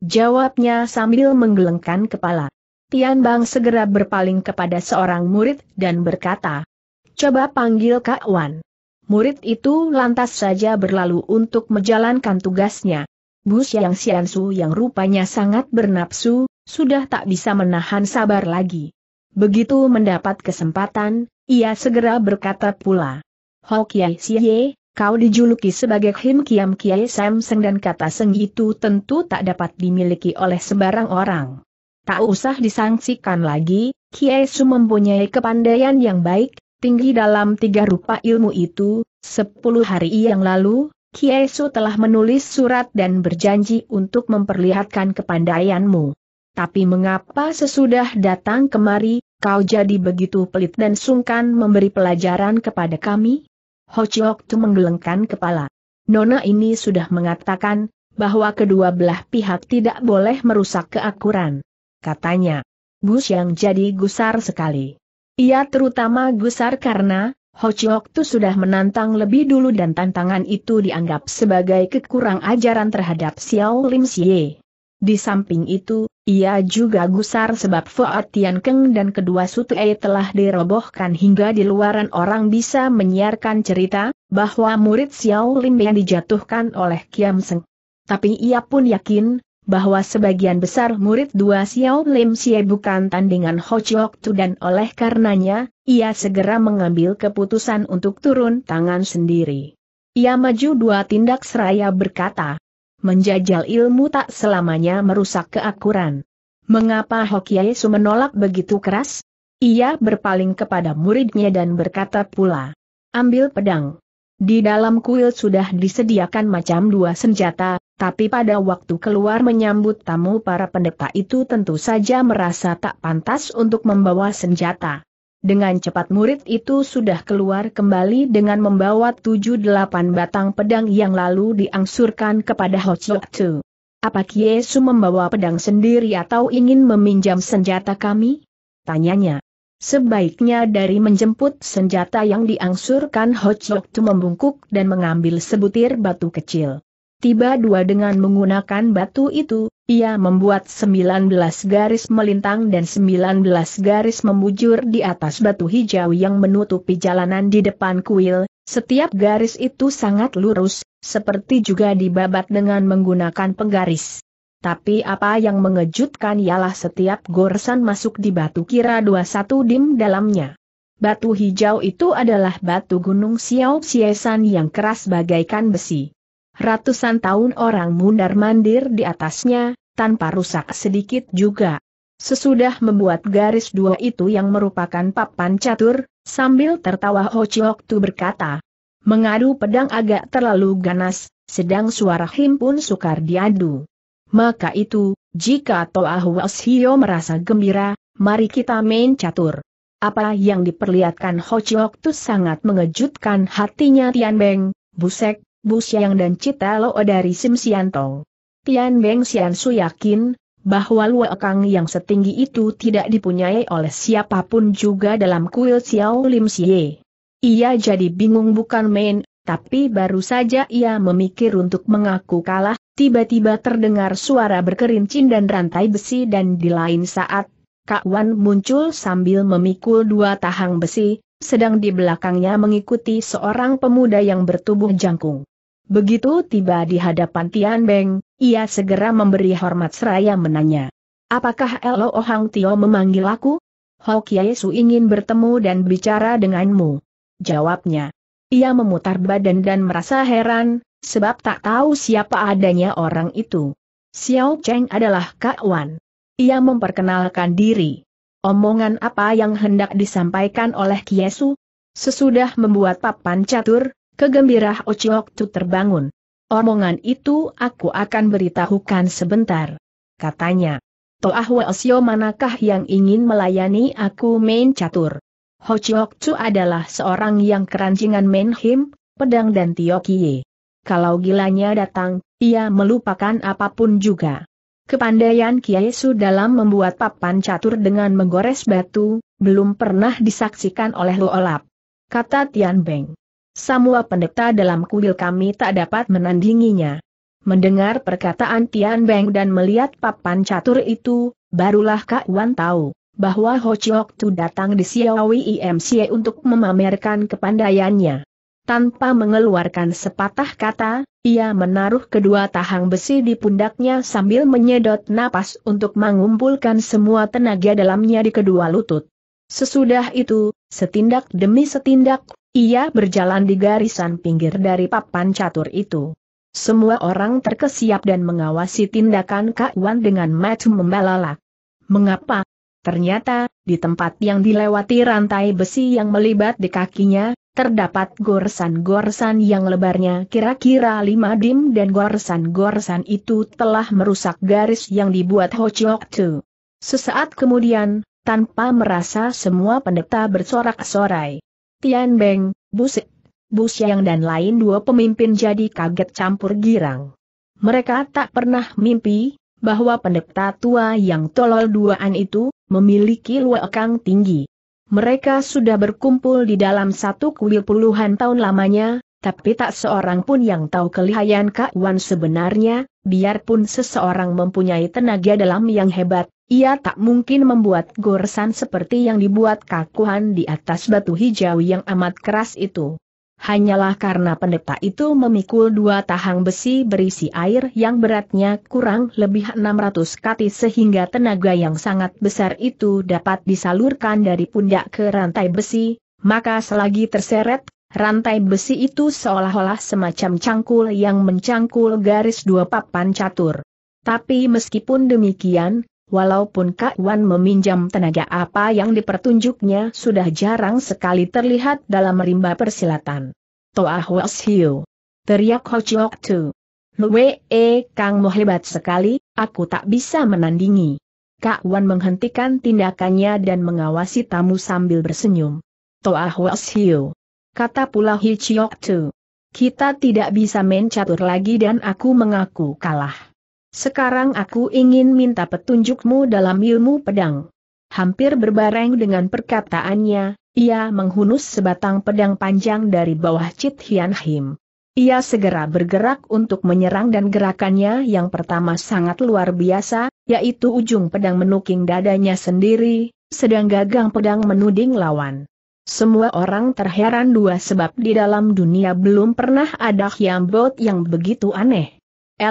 Jawabnya sambil menggelengkan kepala. Tian Bang segera berpaling kepada seorang murid dan berkata, Coba panggil Kak Wan. Murid itu lantas saja berlalu untuk menjalankan tugasnya. Bu Xiang Xiansu yang rupanya sangat bernapsu, sudah tak bisa menahan sabar lagi. Begitu mendapat kesempatan, ia segera berkata pula. Ho Kiai Xie, kau dijuluki sebagai Him Kiam Kiai Seng dan kata seng itu tentu tak dapat dimiliki oleh sembarang orang. Tak usah disangsikan lagi, Kiai Su mempunyai kepandaian yang baik, tinggi dalam tiga rupa ilmu itu, sepuluh hari yang lalu, Kiesu telah menulis surat dan berjanji untuk memperlihatkan kepandaianmu. Tapi mengapa sesudah datang kemari, kau jadi begitu pelit dan sungkan memberi pelajaran kepada kami? Ho Chiok Tu menggelengkan kepala. Nona ini sudah mengatakan, bahwa kedua belah pihak tidak boleh merusak keakuran. Katanya, Bus yang jadi gusar sekali. Ia terutama gusar karena, Ho Chiok Tu sudah menantang lebih dulu dan tantangan itu dianggap sebagai kekurang ajaran terhadap Xiao Lim Xie. Di samping itu, ia juga gusar sebab Fuad Tian Keng dan kedua sutai telah dirobohkan hingga di luaran orang bisa menyiarkan cerita, bahwa murid Xiao Lim yang dijatuhkan oleh Kiam Seng. Tapi ia pun yakin, bahwa sebagian besar murid dua Xiao Lim Xie bukan tandingan Ho Chiok Tu dan oleh karenanya, ia segera mengambil keputusan untuk turun tangan sendiri. Ia maju dua tindak seraya berkata, menjajal ilmu tak selamanya merusak keakuran. Mengapa Hokiai Su menolak begitu keras? Ia berpaling kepada muridnya dan berkata pula, ambil pedang. Di dalam kuil sudah disediakan macam dua senjata, tapi pada waktu keluar menyambut tamu para pendeta itu tentu saja merasa tak pantas untuk membawa senjata. Dengan cepat murid itu sudah keluar kembali dengan membawa tujuh delapan batang pedang yang lalu diangsurkan kepada Hochok Tu. Apa Kiesu membawa pedang sendiri atau ingin meminjam senjata kami? Tanyanya. Sebaiknya dari menjemput senjata yang diangsurkan Hochok Tu membungkuk dan mengambil sebutir batu kecil. Tiba dua dengan menggunakan batu itu, ia membuat 19 garis melintang dan 19 garis memujur di atas batu hijau yang menutupi jalanan di depan kuil, setiap garis itu sangat lurus, seperti juga dibabat dengan menggunakan penggaris. Tapi apa yang mengejutkan ialah setiap goresan masuk di batu kira 21 dim dalamnya. Batu hijau itu adalah batu gunung Xiao Xiesan yang keras bagaikan besi. Ratusan tahun orang mundar-mandir di atasnya, tanpa rusak sedikit juga. Sesudah membuat garis dua itu yang merupakan papan catur, sambil tertawa Ho Chiok Tu berkata, Mengadu pedang agak terlalu ganas, sedang suara him pun sukar diadu. Maka itu, jika Toa Huas Hio merasa gembira, mari kita main catur. Apa yang diperlihatkan Ho Chiok Tu sangat mengejutkan hatinya Tian Beng, Busek, Bu Xiang dan Cita Lo dari Sim Tong. Tian Beng Sian Su yakin, bahwa Lue Kang yang setinggi itu tidak dipunyai oleh siapapun juga dalam kuil Xiao Lim Xie. Ia jadi bingung bukan main, tapi baru saja ia memikir untuk mengaku kalah, tiba-tiba terdengar suara berkerincin dan rantai besi dan di lain saat, Kak Wan muncul sambil memikul dua tahang besi, sedang di belakangnya mengikuti seorang pemuda yang bertubuh jangkung. Begitu tiba di hadapan Tian Beng, ia segera memberi hormat seraya menanya. Apakah Elo Ohang Tio memanggil aku? Hokia Yesu ingin bertemu dan bicara denganmu. Jawabnya. Ia memutar badan dan merasa heran, sebab tak tahu siapa adanya orang itu. Xiao Cheng adalah Kak Wan. Ia memperkenalkan diri. Omongan apa yang hendak disampaikan oleh Kiesu? Sesudah membuat papan catur, Kegembiraan Ociok Tu terbangun. Omongan itu aku akan beritahukan sebentar. Katanya. Toah Welsio manakah yang ingin melayani aku main catur? Chiok Chu adalah seorang yang keranjingan main him, pedang dan tiokie. Kalau gilanya datang, ia melupakan apapun juga. Kepandaian Kiai Su dalam membuat papan catur dengan menggores batu, belum pernah disaksikan oleh Luolap. Kata Tian Beng. Semua pendeta dalam kuil kami tak dapat menandinginya. Mendengar perkataan Tian Beng dan melihat papan catur itu, barulah Kak Wan tahu bahwa Ho Chiok Tu datang di Siawi IMC untuk memamerkan kepandaiannya. Tanpa mengeluarkan sepatah kata, ia menaruh kedua tahang besi di pundaknya sambil menyedot napas untuk mengumpulkan semua tenaga dalamnya di kedua lutut. Sesudah itu, setindak demi setindak, ia berjalan di garisan pinggir dari papan catur itu. Semua orang terkesiap dan mengawasi tindakan Kak Wan dengan macam membalalak. Mengapa? Ternyata, di tempat yang dilewati rantai besi yang melibat di kakinya, terdapat goresan-goresan yang lebarnya kira-kira lima dim dan goresan-goresan itu telah merusak garis yang dibuat Ho Chiok Tu. Sesaat kemudian, tanpa merasa semua pendeta bersorak-sorai. Tian Beng, Busik, Busyang dan lain dua pemimpin jadi kaget campur girang. Mereka tak pernah mimpi, bahwa pendeta tua yang tolol duaan itu, memiliki luakang tinggi. Mereka sudah berkumpul di dalam satu kuil puluhan tahun lamanya, tapi tak seorang pun yang tahu kelihayan Kak Wan sebenarnya, biarpun seseorang mempunyai tenaga dalam yang hebat, ia tak mungkin membuat goresan seperti yang dibuat kakuhan di atas batu hijau yang amat keras itu. Hanyalah karena pendeta itu memikul dua tahang besi berisi air yang beratnya kurang lebih 600 kati sehingga tenaga yang sangat besar itu dapat disalurkan dari pundak ke rantai besi, maka selagi terseret, rantai besi itu seolah-olah semacam cangkul yang mencangkul garis dua papan catur. Tapi meskipun demikian, Walaupun Kak Wan meminjam tenaga apa yang dipertunjuknya sudah jarang sekali terlihat dalam rimba persilatan. Toa Huas Hiu. Teriak Ho Chiok Tu. Lue E Kangmu hebat sekali, aku tak bisa menandingi. Kak Wan menghentikan tindakannya dan mengawasi tamu sambil bersenyum. Toa Huas Hiu. Kata pula Hi Chiok Tu. Kita tidak bisa mencatur lagi dan aku mengaku kalah. Sekarang aku ingin minta petunjukmu dalam ilmu pedang. Hampir berbareng dengan perkataannya, ia menghunus sebatang pedang panjang dari bawah Cit Hian Him. Ia segera bergerak untuk menyerang dan gerakannya yang pertama sangat luar biasa, yaitu ujung pedang menuking dadanya sendiri, sedang gagang pedang menuding lawan. Semua orang terheran dua sebab di dalam dunia belum pernah ada hiambot yang begitu aneh.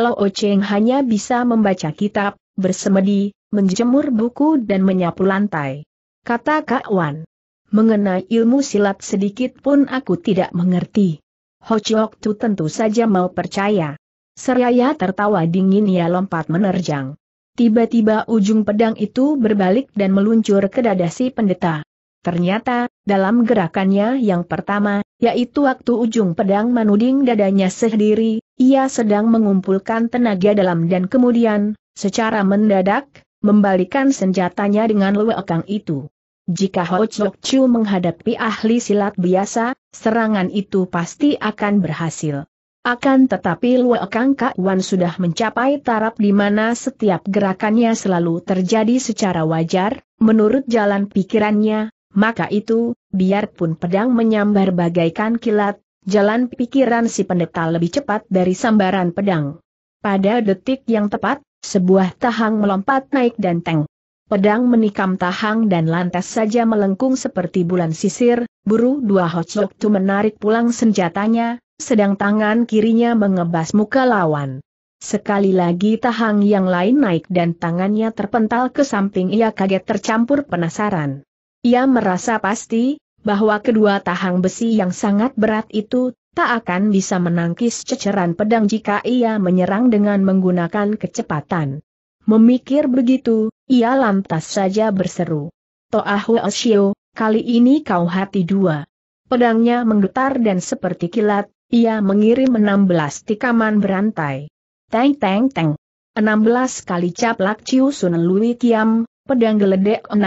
Lo oh. Cheng hanya bisa membaca kitab, bersemedi, menjemur buku dan menyapu lantai. Kata Kak Wan. Mengenai ilmu silat sedikit pun aku tidak mengerti. Ho Chiok Tu tentu saja mau percaya. Seraya tertawa dingin ia lompat menerjang. Tiba-tiba ujung pedang itu berbalik dan meluncur ke dada si pendeta. Ternyata, dalam gerakannya yang pertama, yaitu waktu ujung pedang menuding dadanya sendiri, ia sedang mengumpulkan tenaga dalam dan kemudian, secara mendadak, membalikan senjatanya dengan luekang itu. Jika Ho Chok Chu menghadapi ahli silat biasa, serangan itu pasti akan berhasil. Akan tetapi Luekang Kak Wan sudah mencapai taraf di mana setiap gerakannya selalu terjadi secara wajar, menurut jalan pikirannya, maka itu, biarpun pedang menyambar bagaikan kilat, jalan pikiran si pendeta lebih cepat dari sambaran pedang. Pada detik yang tepat, sebuah tahang melompat naik dan teng. Pedang menikam tahang dan lantas saja melengkung seperti bulan sisir, buru dua hotshot tu menarik pulang senjatanya, sedang tangan kirinya mengebas muka lawan. Sekali lagi tahang yang lain naik dan tangannya terpental ke samping ia kaget tercampur penasaran. Ia merasa pasti, bahwa kedua tahang besi yang sangat berat itu, tak akan bisa menangkis ceceran pedang jika ia menyerang dengan menggunakan kecepatan. Memikir begitu, ia lantas saja berseru. Toahu Oshio, kali ini kau hati dua. Pedangnya menggetar dan seperti kilat, ia mengirim 16 tikaman berantai. Teng teng teng. 16 kali caplak Ciu Sun Lui Kiam, pedang geledek 16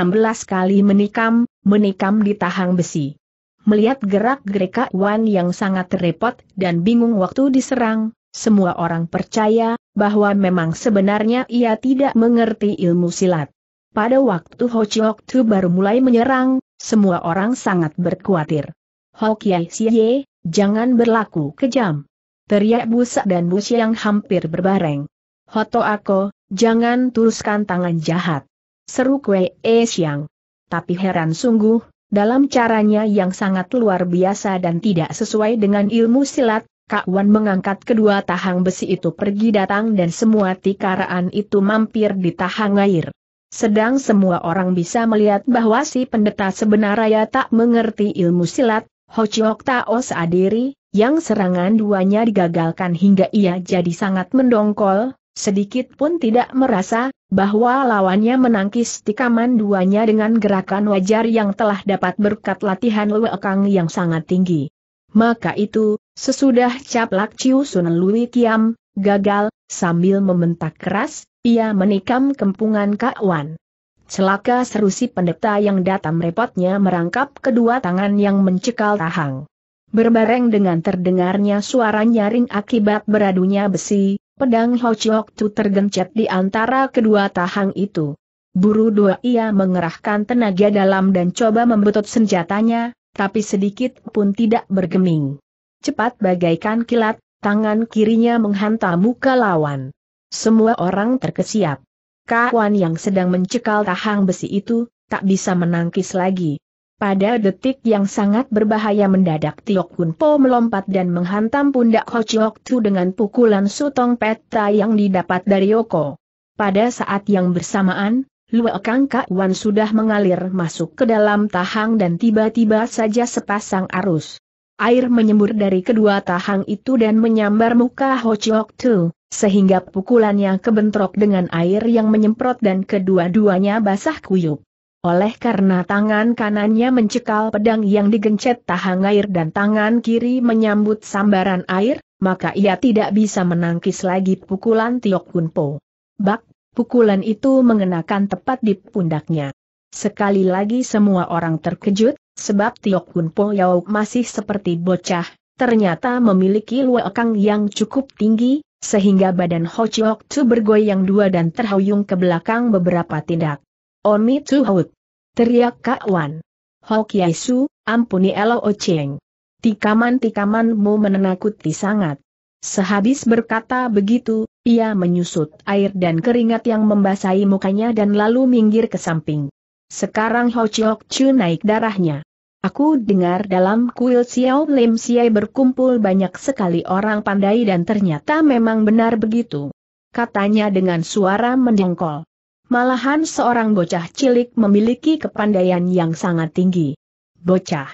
kali menikam, menikam di tahang besi. Melihat gerak-gerik Wan yang sangat repot dan bingung waktu diserang, semua orang percaya bahwa memang sebenarnya ia tidak mengerti ilmu silat. Pada waktu Ho Chiok Tu baru mulai menyerang, semua orang sangat berkhawatir. Ho Kiai Siye, jangan berlaku kejam. Teriak Busa dan busi yang hampir berbareng. Hoto Ako, jangan teruskan tangan jahat seru Kwe E eh, yang. Tapi heran sungguh, dalam caranya yang sangat luar biasa dan tidak sesuai dengan ilmu silat, Kak Wan mengangkat kedua tahang besi itu pergi datang dan semua tikaraan itu mampir di tahang air. Sedang semua orang bisa melihat bahwa si pendeta sebenarnya tak mengerti ilmu silat, Ho Chiok Tao Adiri, yang serangan duanya digagalkan hingga ia jadi sangat mendongkol, Sedikit pun tidak merasa, bahwa lawannya menangkis tikaman duanya dengan gerakan wajar yang telah dapat berkat latihan Luekang yang sangat tinggi. Maka itu, sesudah caplak Ciu Sun Lui Kiam, gagal, sambil membentak keras, ia menikam kempungan Kak Wan. Celaka seru si pendeta yang datang repotnya merangkap kedua tangan yang mencekal tahang. Berbareng dengan terdengarnya suara nyaring akibat beradunya besi, Pedang Ho Chiok Tu tergencet di antara kedua tahang itu. Buru dua ia mengerahkan tenaga dalam dan coba membetot senjatanya, tapi sedikit pun tidak bergeming. Cepat bagaikan kilat, tangan kirinya menghantam muka lawan. Semua orang terkesiap. Kawan yang sedang mencekal tahang besi itu, tak bisa menangkis lagi. Pada detik yang sangat berbahaya mendadak Tiok Kun Po melompat dan menghantam pundak Ho Chiok Tu dengan pukulan sutong peta yang didapat dari Yoko. Pada saat yang bersamaan, Lue Kang Kak Wan sudah mengalir masuk ke dalam tahang dan tiba-tiba saja sepasang arus. Air menyembur dari kedua tahang itu dan menyambar muka Ho Chiok Tu, sehingga pukulannya kebentrok dengan air yang menyemprot dan kedua-duanya basah kuyup. Oleh karena tangan kanannya mencekal pedang yang digencet tahang air dan tangan kiri menyambut sambaran air, maka ia tidak bisa menangkis lagi pukulan Tiok Kun Po. Bak, pukulan itu mengenakan tepat di pundaknya. Sekali lagi semua orang terkejut, sebab Tiok Kun Po masih seperti bocah, ternyata memiliki luakang yang cukup tinggi, sehingga badan Ho Chiok Tu bergoyang dua dan terhuyung ke belakang beberapa tindak. Omi Hout. Teriak Kak Wan. Hok Su, ampuni Elo Ocheng. Tikaman-tikamanmu menenakuti sangat. Sehabis berkata begitu, ia menyusut air dan keringat yang membasahi mukanya dan lalu minggir ke samping. Sekarang Ho Chiok Chu naik darahnya. Aku dengar dalam kuil Xiao Lim Xiai berkumpul banyak sekali orang pandai dan ternyata memang benar begitu. Katanya dengan suara mendengkol. Malahan seorang bocah cilik memiliki kepandaian yang sangat tinggi. Bocah.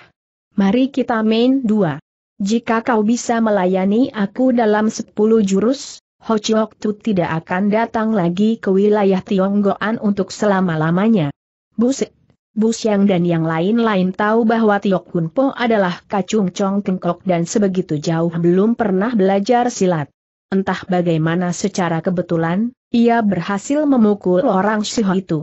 Mari kita main dua. Jika kau bisa melayani aku dalam sepuluh jurus, Ho Chiok Tu tidak akan datang lagi ke wilayah Tionggoan untuk selama-lamanya. Busik. Yang dan yang lain-lain tahu bahwa Tiok Hun Po adalah kacung cong kengkok dan sebegitu jauh belum pernah belajar silat. Entah bagaimana secara kebetulan, ia berhasil memukul orang Shiho itu.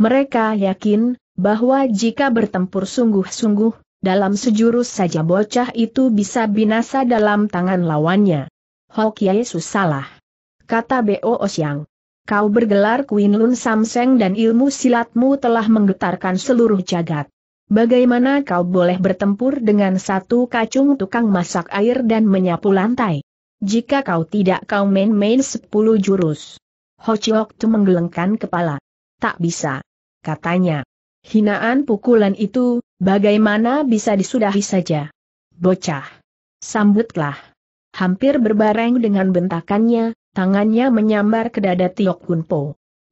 Mereka yakin, bahwa jika bertempur sungguh-sungguh, dalam sejurus saja bocah itu bisa binasa dalam tangan lawannya. Hok Yesus salah. Kata Bo Osiang. Kau bergelar Queen Lun Samseng dan ilmu silatmu telah menggetarkan seluruh jagat. Bagaimana kau boleh bertempur dengan satu kacung tukang masak air dan menyapu lantai? Jika kau tidak kau main-main sepuluh jurus, Ho Chiok Tu menggelengkan kepala. Tak bisa. Katanya. Hinaan pukulan itu, bagaimana bisa disudahi saja? Bocah. Sambutlah. Hampir berbareng dengan bentakannya, tangannya menyambar ke dada Tiok Kun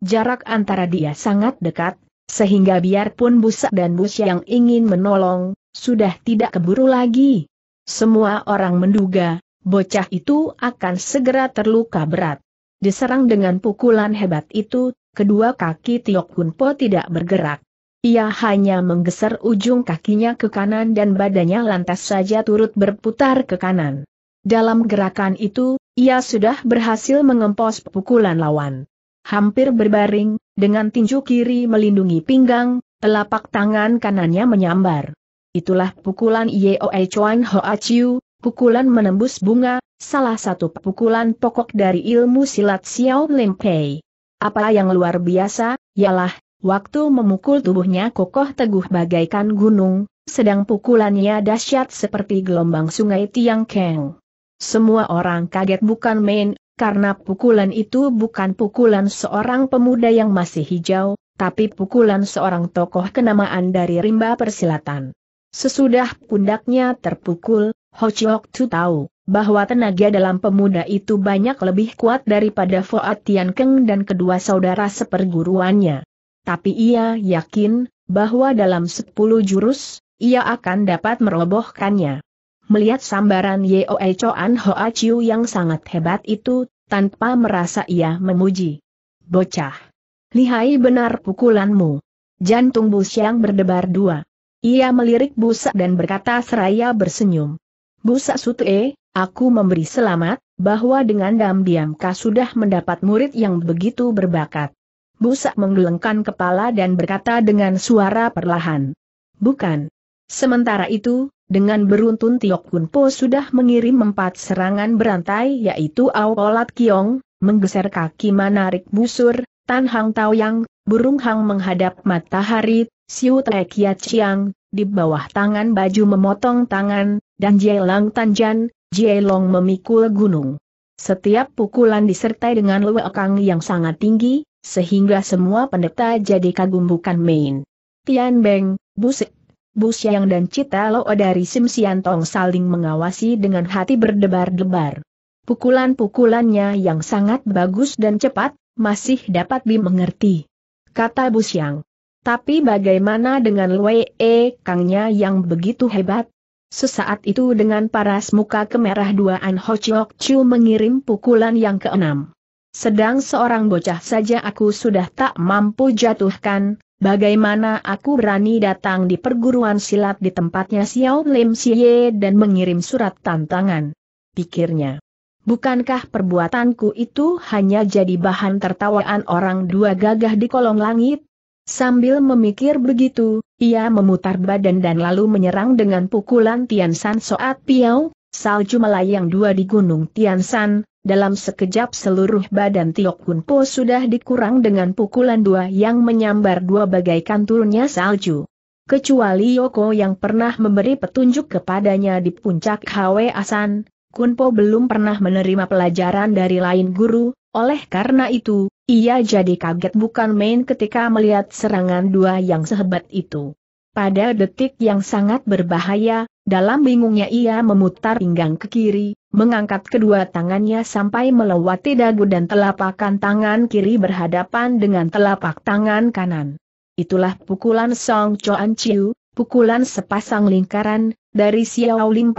Jarak antara dia sangat dekat, sehingga biarpun busak dan busi yang ingin menolong, sudah tidak keburu lagi. Semua orang menduga, bocah itu akan segera terluka berat. Diserang dengan pukulan hebat itu, kedua kaki Tiok Hun Po tidak bergerak. Ia hanya menggeser ujung kakinya ke kanan dan badannya lantas saja turut berputar ke kanan. Dalam gerakan itu, ia sudah berhasil mengempos pukulan lawan. Hampir berbaring, dengan tinju kiri melindungi pinggang, telapak tangan kanannya menyambar. Itulah pukulan Yeo Echuan Chuan Hoa Chiu, pukulan menembus bunga, salah satu pukulan pokok dari ilmu silat Xiao Lim Pei. Apa yang luar biasa, ialah, waktu memukul tubuhnya kokoh teguh bagaikan gunung, sedang pukulannya dahsyat seperti gelombang sungai Tiang Keng. Semua orang kaget bukan main, karena pukulan itu bukan pukulan seorang pemuda yang masih hijau, tapi pukulan seorang tokoh kenamaan dari rimba persilatan. Sesudah pundaknya terpukul, Ho Chiok Tu tahu bahwa tenaga dalam pemuda itu banyak lebih kuat daripada Fuad Tian Keng dan kedua saudara seperguruannya. Tapi ia yakin bahwa dalam sepuluh jurus, ia akan dapat merobohkannya. Melihat sambaran Yeoe Choan Hoa Chiu yang sangat hebat itu, tanpa merasa ia memuji. Bocah. Lihai benar pukulanmu. Jantung Bu Xiang berdebar dua. Ia melirik busa dan berkata seraya bersenyum. Busa Sute, aku memberi selamat, bahwa dengan diam-diam kau sudah mendapat murid yang begitu berbakat. Busa menggelengkan kepala dan berkata dengan suara perlahan. Bukan. Sementara itu, dengan beruntun Tiok Kun Po sudah mengirim empat serangan berantai yaitu Polat Kiong, menggeser kaki menarik busur, Tan Hang Taoyang, Burung Hang menghadap matahari, Siu Te Kia Chiang, di bawah tangan baju memotong tangan, dan Jelang Tanjan, Jelong memikul gunung. Setiap pukulan disertai dengan lewekang yang sangat tinggi, sehingga semua pendeta jadi kagum bukan main. Tian Beng, Busik, Busyang dan Cita Lo dari Sim Tong saling mengawasi dengan hati berdebar-debar. Pukulan-pukulannya yang sangat bagus dan cepat, masih dapat dimengerti. Kata Busyang. Tapi bagaimana dengan Lue e, Kangnya yang begitu hebat? Sesaat itu dengan paras muka kemerah An Ho Chok Chu mengirim pukulan yang keenam. Sedang seorang bocah saja aku sudah tak mampu jatuhkan, bagaimana aku berani datang di perguruan silat di tempatnya Xiao Lim Xie dan mengirim surat tantangan. Pikirnya. Bukankah perbuatanku itu hanya jadi bahan tertawaan orang dua gagah di kolong langit? Sambil memikir begitu, ia memutar badan dan lalu menyerang dengan pukulan Tian San Soat Piao, salju melayang dua di gunung Tian San, dalam sekejap seluruh badan Tiok Hun Po sudah dikurang dengan pukulan dua yang menyambar dua bagaikan turunnya salju. Kecuali Yoko yang pernah memberi petunjuk kepadanya di puncak Hwe Asan, Kunpo belum pernah menerima pelajaran dari lain guru, oleh karena itu, ia jadi kaget bukan main ketika melihat serangan dua yang sehebat itu. Pada detik yang sangat berbahaya, dalam bingungnya ia memutar pinggang ke kiri, mengangkat kedua tangannya sampai melewati dagu dan telapakan tangan kiri berhadapan dengan telapak tangan kanan. Itulah pukulan Song Choan Chiu, pukulan sepasang lingkaran, dari Xiao Ling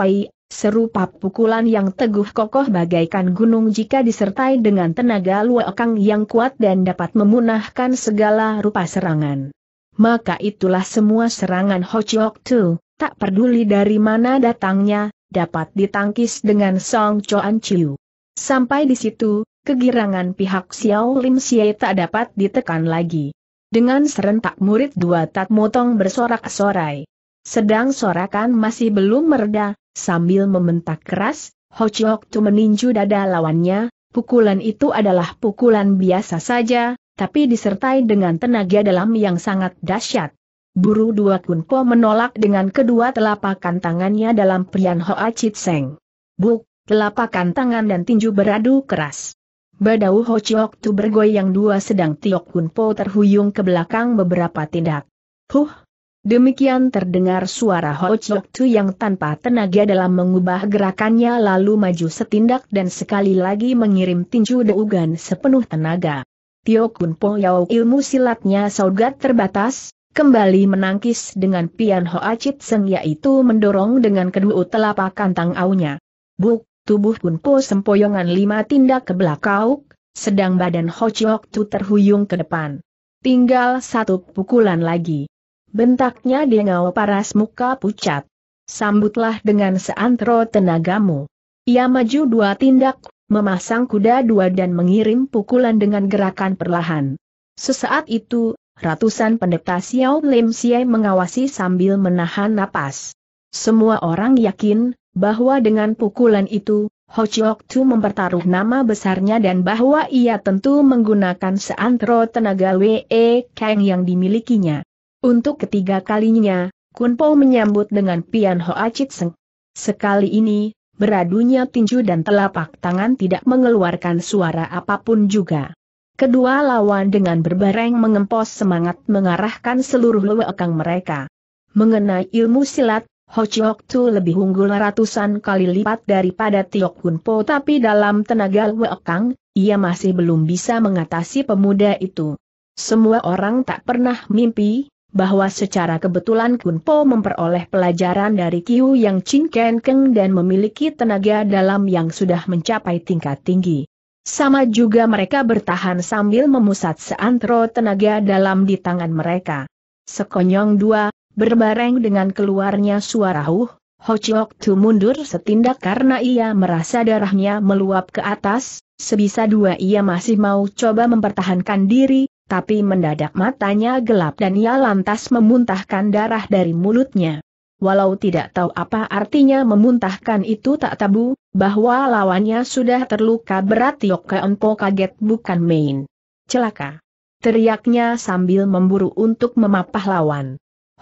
Serupa pukulan yang teguh kokoh bagaikan gunung jika disertai dengan tenaga luakang yang kuat dan dapat memunahkan segala rupa serangan. Maka itulah semua serangan Ho Chiok Tu, tak peduli dari mana datangnya, dapat ditangkis dengan Song Choan Chiu. Sampai di situ, kegirangan pihak Xiao Lim Xie tak dapat ditekan lagi. Dengan serentak murid dua tak motong bersorak-sorai. Sedang sorakan masih belum mereda, sambil membentak keras, Ho Chok Tu meninju dada lawannya, pukulan itu adalah pukulan biasa saja, tapi disertai dengan tenaga dalam yang sangat dahsyat. Buru dua kunpo menolak dengan kedua telapakan tangannya dalam Ho Ho Chit Seng. Buk, telapakan tangan dan tinju beradu keras. Badau Ho Chok Tu bergoyang dua sedang Tiok Kunpo terhuyung ke belakang beberapa tindak. Huh! Demikian terdengar suara Ho Chok Tu yang tanpa tenaga dalam mengubah gerakannya lalu maju setindak dan sekali lagi mengirim tinju Deugan sepenuh tenaga. Tio Kun Po Yao ilmu silatnya saugat terbatas, kembali menangkis dengan pian Ho Achit Seng yaitu mendorong dengan kedua telapak kantang aunya. Buk, tubuh Kun Po sempoyongan lima tindak ke belakang, sedang badan Ho Chok Tu terhuyung ke depan. Tinggal satu pukulan lagi. Bentaknya Dengau Paras muka pucat. Sambutlah dengan seantero tenagamu. Ia maju dua tindak, memasang kuda dua dan mengirim pukulan dengan gerakan perlahan. Sesaat itu, ratusan pendeta Xiao Lim Xie mengawasi sambil menahan napas. Semua orang yakin, bahwa dengan pukulan itu, Ho Chiok Tu mempertaruh nama besarnya dan bahwa ia tentu menggunakan seantero tenaga Wei Kang yang dimilikinya. Untuk ketiga kalinya, Kunpo menyambut dengan Pian ho acit Seng. Sekali ini, beradunya tinju dan telapak tangan tidak mengeluarkan suara apapun juga. Kedua lawan dengan berbareng mengempos semangat mengarahkan seluruh lewekang mereka. Mengenai ilmu silat, Ho Chiok Tu lebih unggul ratusan kali lipat daripada Tiok Kun Po tapi dalam tenaga lewekang, ia masih belum bisa mengatasi pemuda itu. Semua orang tak pernah mimpi, bahwa secara kebetulan Kunpo memperoleh pelajaran dari Kiu Yang Chin Ken Keng dan memiliki tenaga dalam yang sudah mencapai tingkat tinggi. Sama juga mereka bertahan sambil memusat seantero tenaga dalam di tangan mereka. Sekonyong dua, berbareng dengan keluarnya suara Huh, Ho Chiok Tu mundur setindak karena ia merasa darahnya meluap ke atas, sebisa dua ia masih mau coba mempertahankan diri, tapi mendadak matanya gelap dan ia lantas memuntahkan darah dari mulutnya. Walau tidak tahu apa artinya memuntahkan itu tak tabu, bahwa lawannya sudah terluka berat Yoke kaget bukan main. Celaka. Teriaknya sambil memburu untuk memapah lawan.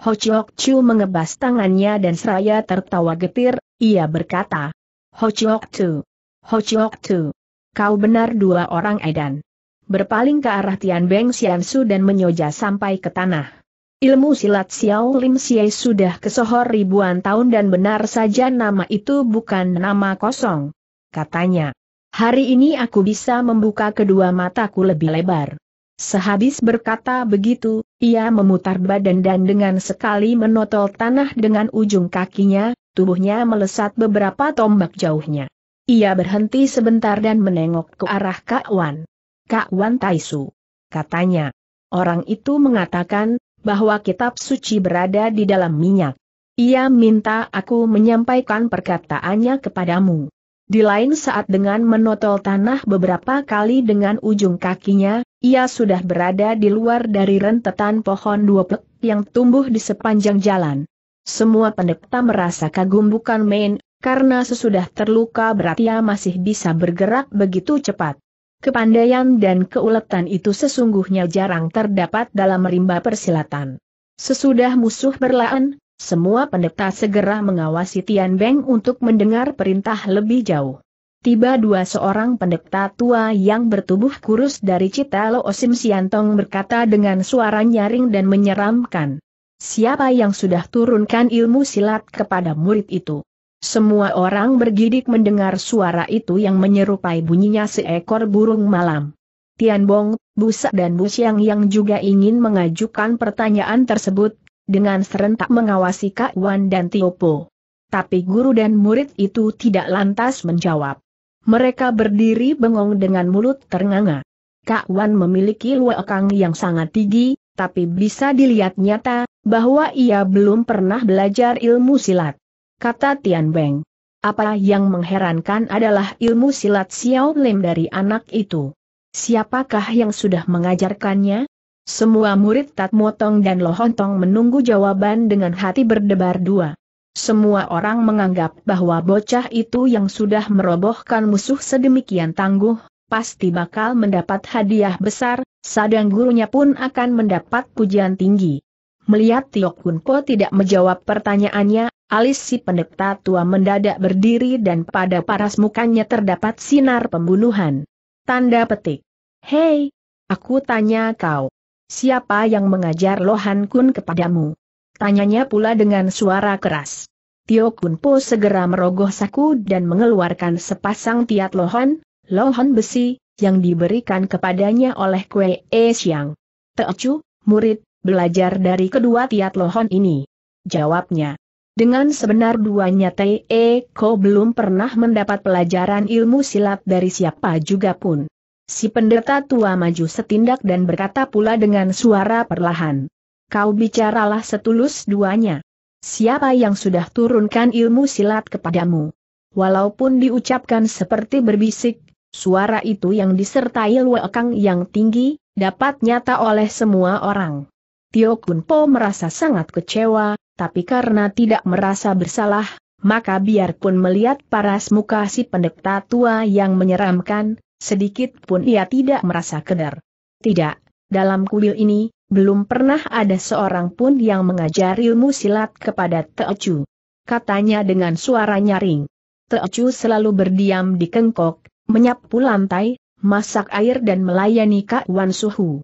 Ho Chiok Chu mengebas tangannya dan seraya tertawa getir, ia berkata. Ho Chiok Chu. Ho Chiok Chu. Kau benar dua orang edan berpaling ke arah Tian Beng Xiansu dan menyoja sampai ke tanah. Ilmu silat Xiao Lim Xie sudah kesohor ribuan tahun dan benar saja nama itu bukan nama kosong. Katanya, hari ini aku bisa membuka kedua mataku lebih lebar. Sehabis berkata begitu, ia memutar badan dan dengan sekali menotol tanah dengan ujung kakinya, tubuhnya melesat beberapa tombak jauhnya. Ia berhenti sebentar dan menengok ke arah Kak Wan. Kak Wan Taisu. Katanya, orang itu mengatakan, bahwa kitab suci berada di dalam minyak. Ia minta aku menyampaikan perkataannya kepadamu. Di lain saat dengan menotol tanah beberapa kali dengan ujung kakinya, ia sudah berada di luar dari rentetan pohon dua pek yang tumbuh di sepanjang jalan. Semua pendeta merasa kagum bukan main, karena sesudah terluka berat ia masih bisa bergerak begitu cepat. Kepandaian dan keuletan itu sesungguhnya jarang terdapat dalam rimba persilatan. Sesudah musuh berlaan, semua pendeta segera mengawasi Tian Beng untuk mendengar perintah lebih jauh. Tiba dua seorang pendeta tua yang bertubuh kurus dari Citalo Osim Siantong berkata dengan suara nyaring dan menyeramkan. Siapa yang sudah turunkan ilmu silat kepada murid itu? Semua orang bergidik mendengar suara itu yang menyerupai bunyinya seekor burung malam. Tian Tianbong, Busak dan Busiang yang juga ingin mengajukan pertanyaan tersebut, dengan serentak mengawasi Kak Wan dan Tiopo. Tapi guru dan murid itu tidak lantas menjawab. Mereka berdiri bengong dengan mulut ternganga. Kak Wan memiliki luakang yang sangat tinggi, tapi bisa dilihat nyata, bahwa ia belum pernah belajar ilmu silat kata Tian Beng. Apa yang mengherankan adalah ilmu silat Xiao Lim dari anak itu. Siapakah yang sudah mengajarkannya? Semua murid Tat Motong dan Lohontong menunggu jawaban dengan hati berdebar dua. Semua orang menganggap bahwa bocah itu yang sudah merobohkan musuh sedemikian tangguh, pasti bakal mendapat hadiah besar, sadang gurunya pun akan mendapat pujian tinggi. Melihat Tio Kun tidak menjawab pertanyaannya, Alis si pendeta tua mendadak berdiri dan pada paras mukanya terdapat sinar pembunuhan. Tanda petik. Hei! Aku tanya kau. Siapa yang mengajar Lohan Kun kepadamu? Tanyanya pula dengan suara keras. Tio Kun Po segera merogoh saku dan mengeluarkan sepasang tiat lohan, lohan besi, yang diberikan kepadanya oleh Kue E Siang. Teocu, murid, belajar dari kedua tiat lohan ini. Jawabnya. Dengan sebenar-duanya T.E. Ko belum pernah mendapat pelajaran ilmu silat dari siapa juga pun. Si pendeta tua maju setindak dan berkata pula dengan suara perlahan. Kau bicaralah setulus duanya. Siapa yang sudah turunkan ilmu silat kepadamu? Walaupun diucapkan seperti berbisik, suara itu yang disertai luakang yang tinggi, dapat nyata oleh semua orang. Tio Po merasa sangat kecewa, tapi karena tidak merasa bersalah, maka biarpun melihat paras muka si pendekta tua yang menyeramkan, sedikit pun ia tidak merasa kedar. Tidak, dalam kuil ini, belum pernah ada seorang pun yang mengajar ilmu silat kepada Teocu. Katanya dengan suara nyaring. Teocu selalu berdiam di kengkok, menyapu lantai, masak air dan melayani Kak Wan Suhu.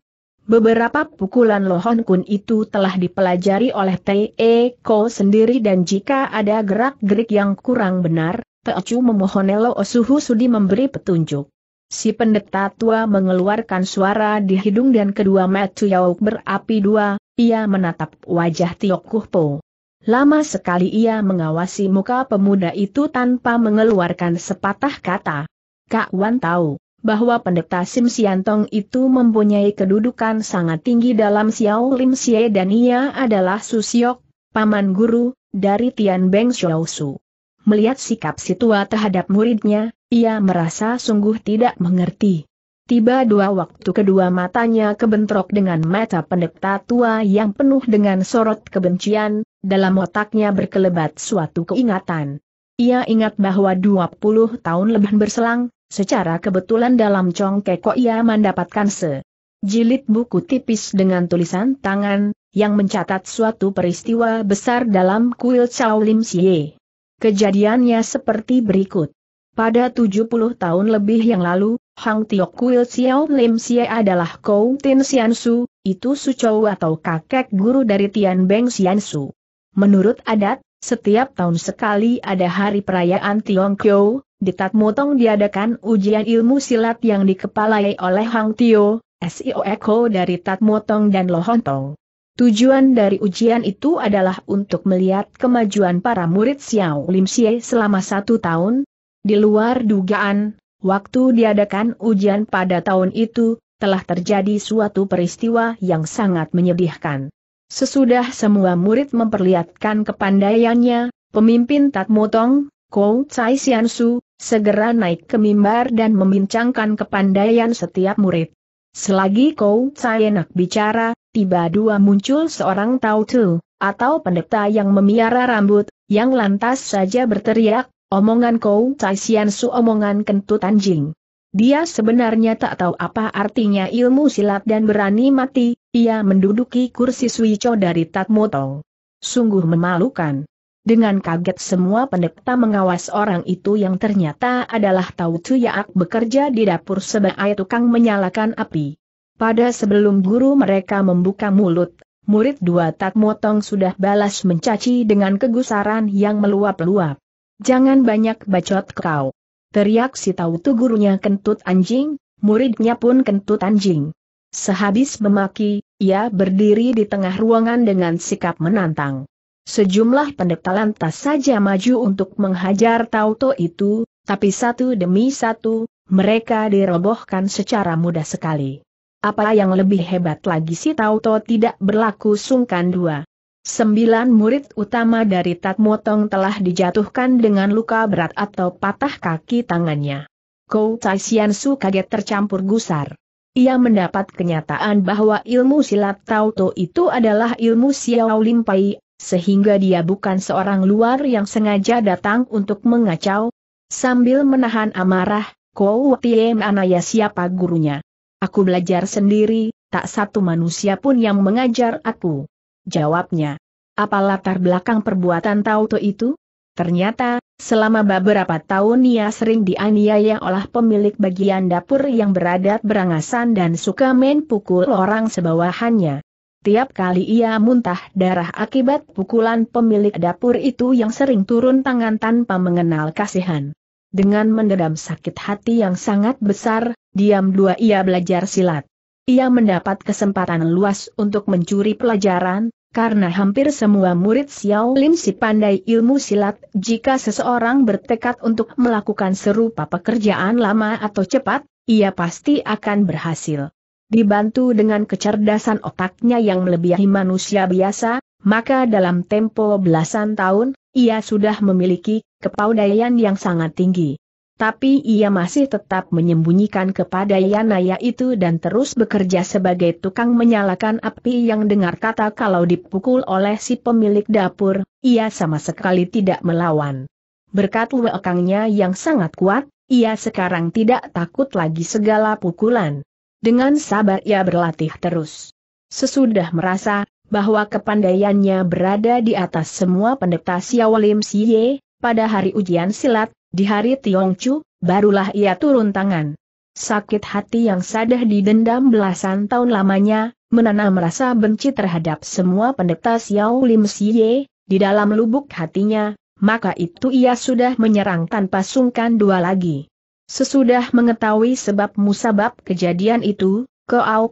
Beberapa pukulan Lohon Kun itu telah dipelajari oleh T.E. Ko sendiri dan jika ada gerak-gerik yang kurang benar, Teocu memohon Elo Osuhu Sudi memberi petunjuk. Si pendeta tua mengeluarkan suara di hidung dan kedua mata Yauk berapi dua, ia menatap wajah Tiok Kuhpo. Lama sekali ia mengawasi muka pemuda itu tanpa mengeluarkan sepatah kata. Kak Wan tahu, bahwa pendeta Sim Siantong itu mempunyai kedudukan sangat tinggi dalam Xiao Lim Xie dan ia adalah Susiok, paman guru, dari Tian Beng Xiaosu. Melihat sikap situa terhadap muridnya, ia merasa sungguh tidak mengerti. Tiba dua waktu kedua matanya kebentrok dengan mata pendeta tua yang penuh dengan sorot kebencian, dalam otaknya berkelebat suatu keingatan. Ia ingat bahwa 20 tahun lebih berselang, secara kebetulan dalam kok ia mendapatkan se jilid buku tipis dengan tulisan tangan, yang mencatat suatu peristiwa besar dalam kuil Chao Lim Xie. Kejadiannya seperti berikut. Pada 70 tahun lebih yang lalu, Hang Tiok Kuil Xiao Lim Xie adalah Kou Tin Su, itu suco atau kakek guru dari Tian Beng Su. Menurut adat, setiap tahun sekali ada hari perayaan Tiongkyo, di Tatmotong diadakan ujian ilmu silat yang dikepalai oleh Hang Tio, Sio Eko dari Tatmotong dan Lohontong. Tujuan dari ujian itu adalah untuk melihat kemajuan para murid Xiao Lim Xie selama satu tahun. Di luar dugaan, waktu diadakan ujian pada tahun itu, telah terjadi suatu peristiwa yang sangat menyedihkan. Sesudah semua murid memperlihatkan kepandaiannya, pemimpin Tatmotong, Kou Tsai Siansu, segera naik ke mimbar dan membincangkan kepandaian setiap murid. Selagi Kou Tsai enak bicara, tiba dua muncul seorang Tu, atau pendeta yang memiara rambut, yang lantas saja berteriak, omongan Kou Tsai Siansu omongan kentut anjing. Dia sebenarnya tak tahu apa artinya ilmu silat dan berani mati, ia menduduki kursi Suico dari Tatmotong. Sungguh memalukan. Dengan kaget semua pendeta mengawas orang itu yang ternyata adalah Tau Tuyaak bekerja di dapur sebagai tukang menyalakan api. Pada sebelum guru mereka membuka mulut, murid dua tak sudah balas mencaci dengan kegusaran yang meluap-luap. Jangan banyak bacot kau. Teriak si Tau Tu gurunya kentut anjing, muridnya pun kentut anjing. Sehabis memaki, ia berdiri di tengah ruangan dengan sikap menantang. Sejumlah pendeta lantas saja maju untuk menghajar Tauto itu, tapi satu demi satu, mereka dirobohkan secara mudah sekali. Apa yang lebih hebat lagi si Tauto tidak berlaku sungkan dua. Sembilan murid utama dari Tatmotong telah dijatuhkan dengan luka berat atau patah kaki tangannya. Kou Tsai Su kaget tercampur gusar. Ia mendapat kenyataan bahwa ilmu silat Tauto itu adalah ilmu Xiao Lim Pai, sehingga dia bukan seorang luar yang sengaja datang untuk mengacau. Sambil menahan amarah, Kou Tie Anaya siapa gurunya. Aku belajar sendiri, tak satu manusia pun yang mengajar aku. Jawabnya. Apa latar belakang perbuatan Tauto itu? Ternyata, selama beberapa tahun ia sering dianiaya oleh pemilik bagian dapur yang beradat berangasan dan suka main pukul orang sebawahannya. Tiap kali ia muntah darah akibat pukulan pemilik dapur itu yang sering turun tangan tanpa mengenal kasihan. Dengan mendedam sakit hati yang sangat besar, diam dua ia belajar silat. Ia mendapat kesempatan luas untuk mencuri pelajaran, karena hampir semua murid Xiao Lim si pandai ilmu silat, jika seseorang bertekad untuk melakukan serupa pekerjaan lama atau cepat, ia pasti akan berhasil. Dibantu dengan kecerdasan otaknya yang melebihi manusia biasa, maka dalam tempo belasan tahun, ia sudah memiliki kepandaian yang sangat tinggi tapi ia masih tetap menyembunyikan kepada Yanaya itu dan terus bekerja sebagai tukang menyalakan api yang dengar kata kalau dipukul oleh si pemilik dapur, ia sama sekali tidak melawan. Berkat wekangnya yang sangat kuat, ia sekarang tidak takut lagi segala pukulan. Dengan sabar ia berlatih terus. Sesudah merasa bahwa kepandaiannya berada di atas semua pendeta Siawalim Siye, pada hari ujian silat, di hari Tiong Chu, barulah ia turun tangan. Sakit hati yang sadah didendam belasan tahun lamanya, menanam rasa benci terhadap semua pendeta Xiao Lim Siye, di dalam lubuk hatinya, maka itu ia sudah menyerang tanpa sungkan dua lagi. Sesudah mengetahui sebab musabab kejadian itu, Koao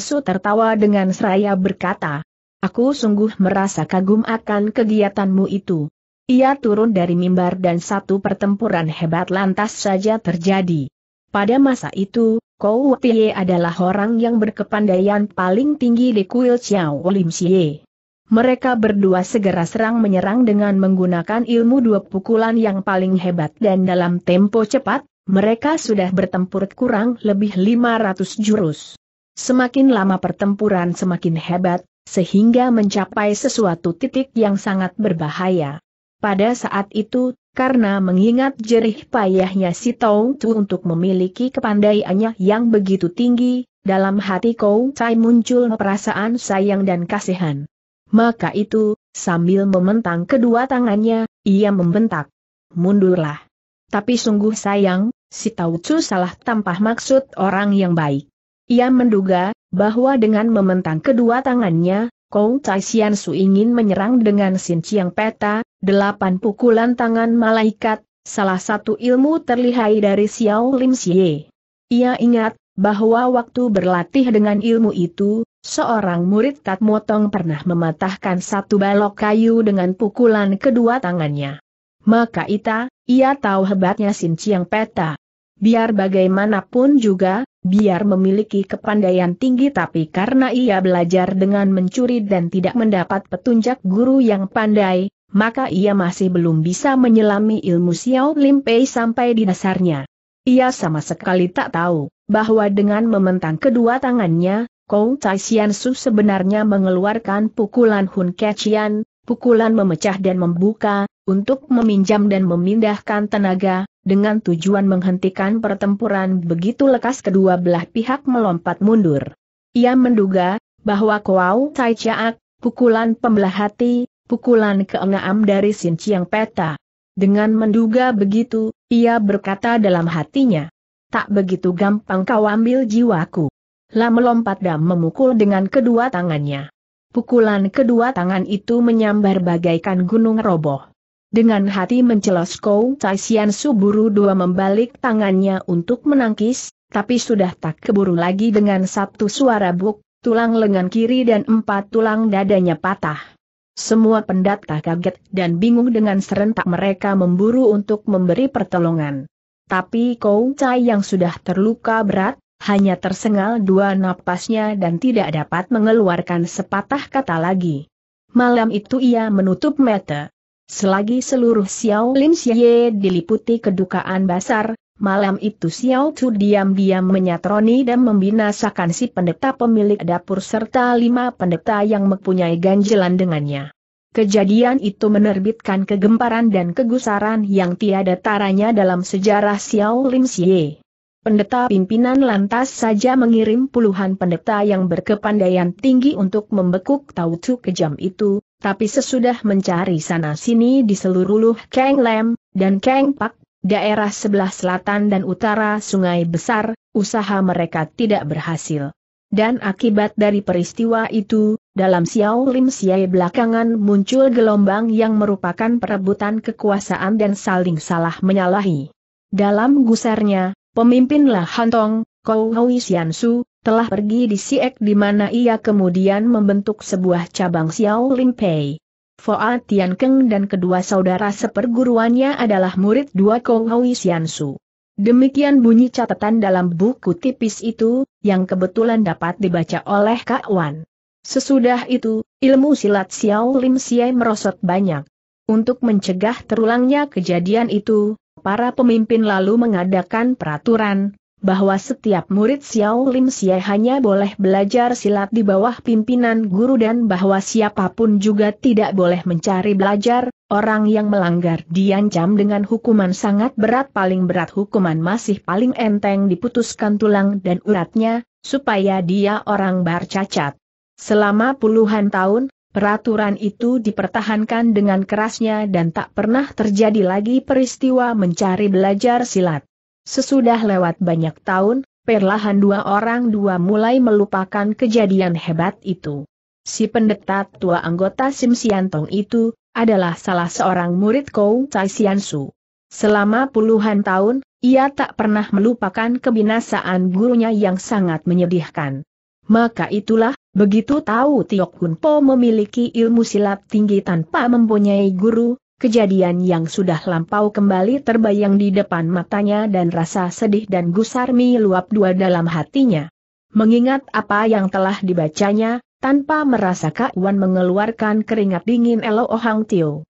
Su tertawa dengan seraya berkata, Aku sungguh merasa kagum akan kegiatanmu itu. Ia turun dari mimbar dan satu pertempuran hebat lantas saja terjadi. Pada masa itu, Kou Wapie adalah orang yang berkepandaian paling tinggi di kuil Xiao Lim Xie. Mereka berdua segera serang menyerang dengan menggunakan ilmu dua pukulan yang paling hebat dan dalam tempo cepat, mereka sudah bertempur kurang lebih 500 jurus. Semakin lama pertempuran semakin hebat, sehingga mencapai sesuatu titik yang sangat berbahaya. Pada saat itu, karena mengingat jerih payahnya si Tong Tu untuk memiliki kepandaiannya yang begitu tinggi, dalam hati Kou Cai muncul perasaan sayang dan kasihan. Maka itu, sambil mementang kedua tangannya, ia membentak. Mundurlah. Tapi sungguh sayang, si Tau Chu salah tampah maksud orang yang baik. Ia menduga, bahwa dengan mementang kedua tangannya, Kou Tai Sian Su ingin menyerang dengan Sin Chiang Peta, delapan pukulan tangan malaikat, salah satu ilmu terlihai dari Xiao Lim Xie. Ia ingat, bahwa waktu berlatih dengan ilmu itu, seorang murid Tat Motong pernah mematahkan satu balok kayu dengan pukulan kedua tangannya. Maka Ita, ia tahu hebatnya Sin Chiang Peta. Biar bagaimanapun juga, biar memiliki kepandaian tinggi tapi karena ia belajar dengan mencuri dan tidak mendapat petunjuk guru yang pandai, maka ia masih belum bisa menyelami ilmu Xiao Lim Pei sampai di dasarnya. Ia sama sekali tak tahu, bahwa dengan mementang kedua tangannya, Kou Tai Xian Su sebenarnya mengeluarkan pukulan Hun Kecian, pukulan memecah dan membuka, untuk meminjam dan memindahkan tenaga, dengan tujuan menghentikan pertempuran begitu lekas kedua belah pihak melompat mundur. Ia menduga, bahwa Kou Tai Chiak, pukulan pembelah hati, pukulan keenam dari Sin Chiang Peta. Dengan menduga begitu, ia berkata dalam hatinya, tak begitu gampang kau ambil jiwaku. Lam melompat dan memukul dengan kedua tangannya. Pukulan kedua tangan itu menyambar bagaikan gunung roboh. Dengan hati mencelos Kou Taisian Suburu dua membalik tangannya untuk menangkis, tapi sudah tak keburu lagi dengan satu suara buk, tulang lengan kiri dan empat tulang dadanya patah. Semua pendatang kaget dan bingung dengan serentak mereka memburu untuk memberi pertolongan. Tapi Kou Cai yang sudah terluka berat, hanya tersengal dua napasnya dan tidak dapat mengeluarkan sepatah kata lagi. Malam itu ia menutup mata. Selagi seluruh Xiao Lin Xie diliputi kedukaan besar. Malam itu Xiao Chu diam-diam menyatroni dan membinasakan si pendeta pemilik dapur serta lima pendeta yang mempunyai ganjelan dengannya. Kejadian itu menerbitkan kegemparan dan kegusaran yang tiada taranya dalam sejarah Xiao Lim Xie. Pendeta pimpinan lantas saja mengirim puluhan pendeta yang berkepandaian tinggi untuk membekuk Chu kejam itu, tapi sesudah mencari sana-sini di seluruh Kang Lem, dan Kang Pak daerah sebelah selatan dan utara Sungai Besar, usaha mereka tidak berhasil. Dan akibat dari peristiwa itu, dalam Xiao Lim Siai belakangan muncul gelombang yang merupakan perebutan kekuasaan dan saling salah menyalahi. Dalam gusarnya, pemimpin lah Hantong, Kou Hui Xiansu, telah pergi di Siek di mana ia kemudian membentuk sebuah cabang Xiao Lim Pei. Foa Tian Keng dan kedua saudara seperguruannya adalah murid dua Kong Hui Sian Su. Demikian bunyi catatan dalam buku tipis itu, yang kebetulan dapat dibaca oleh Kak Wan. Sesudah itu, ilmu silat Xiao Lim Siai merosot banyak. Untuk mencegah terulangnya kejadian itu, para pemimpin lalu mengadakan peraturan, bahwa setiap murid Xiao Lim Xie hanya boleh belajar silat di bawah pimpinan guru dan bahwa siapapun juga tidak boleh mencari belajar, orang yang melanggar diancam dengan hukuman sangat berat paling berat hukuman masih paling enteng diputuskan tulang dan uratnya, supaya dia orang bar cacat. Selama puluhan tahun, Peraturan itu dipertahankan dengan kerasnya dan tak pernah terjadi lagi peristiwa mencari belajar silat. Sesudah lewat banyak tahun, perlahan dua orang dua mulai melupakan kejadian hebat itu. Si pendeta tua anggota Sim Siantong itu, adalah salah seorang murid Kou Tai Siansu. Selama puluhan tahun, ia tak pernah melupakan kebinasaan gurunya yang sangat menyedihkan. Maka itulah, begitu tahu Tiok Hun Po memiliki ilmu silat tinggi tanpa mempunyai guru, Kejadian yang sudah lampau kembali terbayang di depan matanya dan rasa sedih dan gusarmi luap dua dalam hatinya. Mengingat apa yang telah dibacanya, tanpa merasa Kak Wan mengeluarkan keringat dingin Elo Ohang Tio.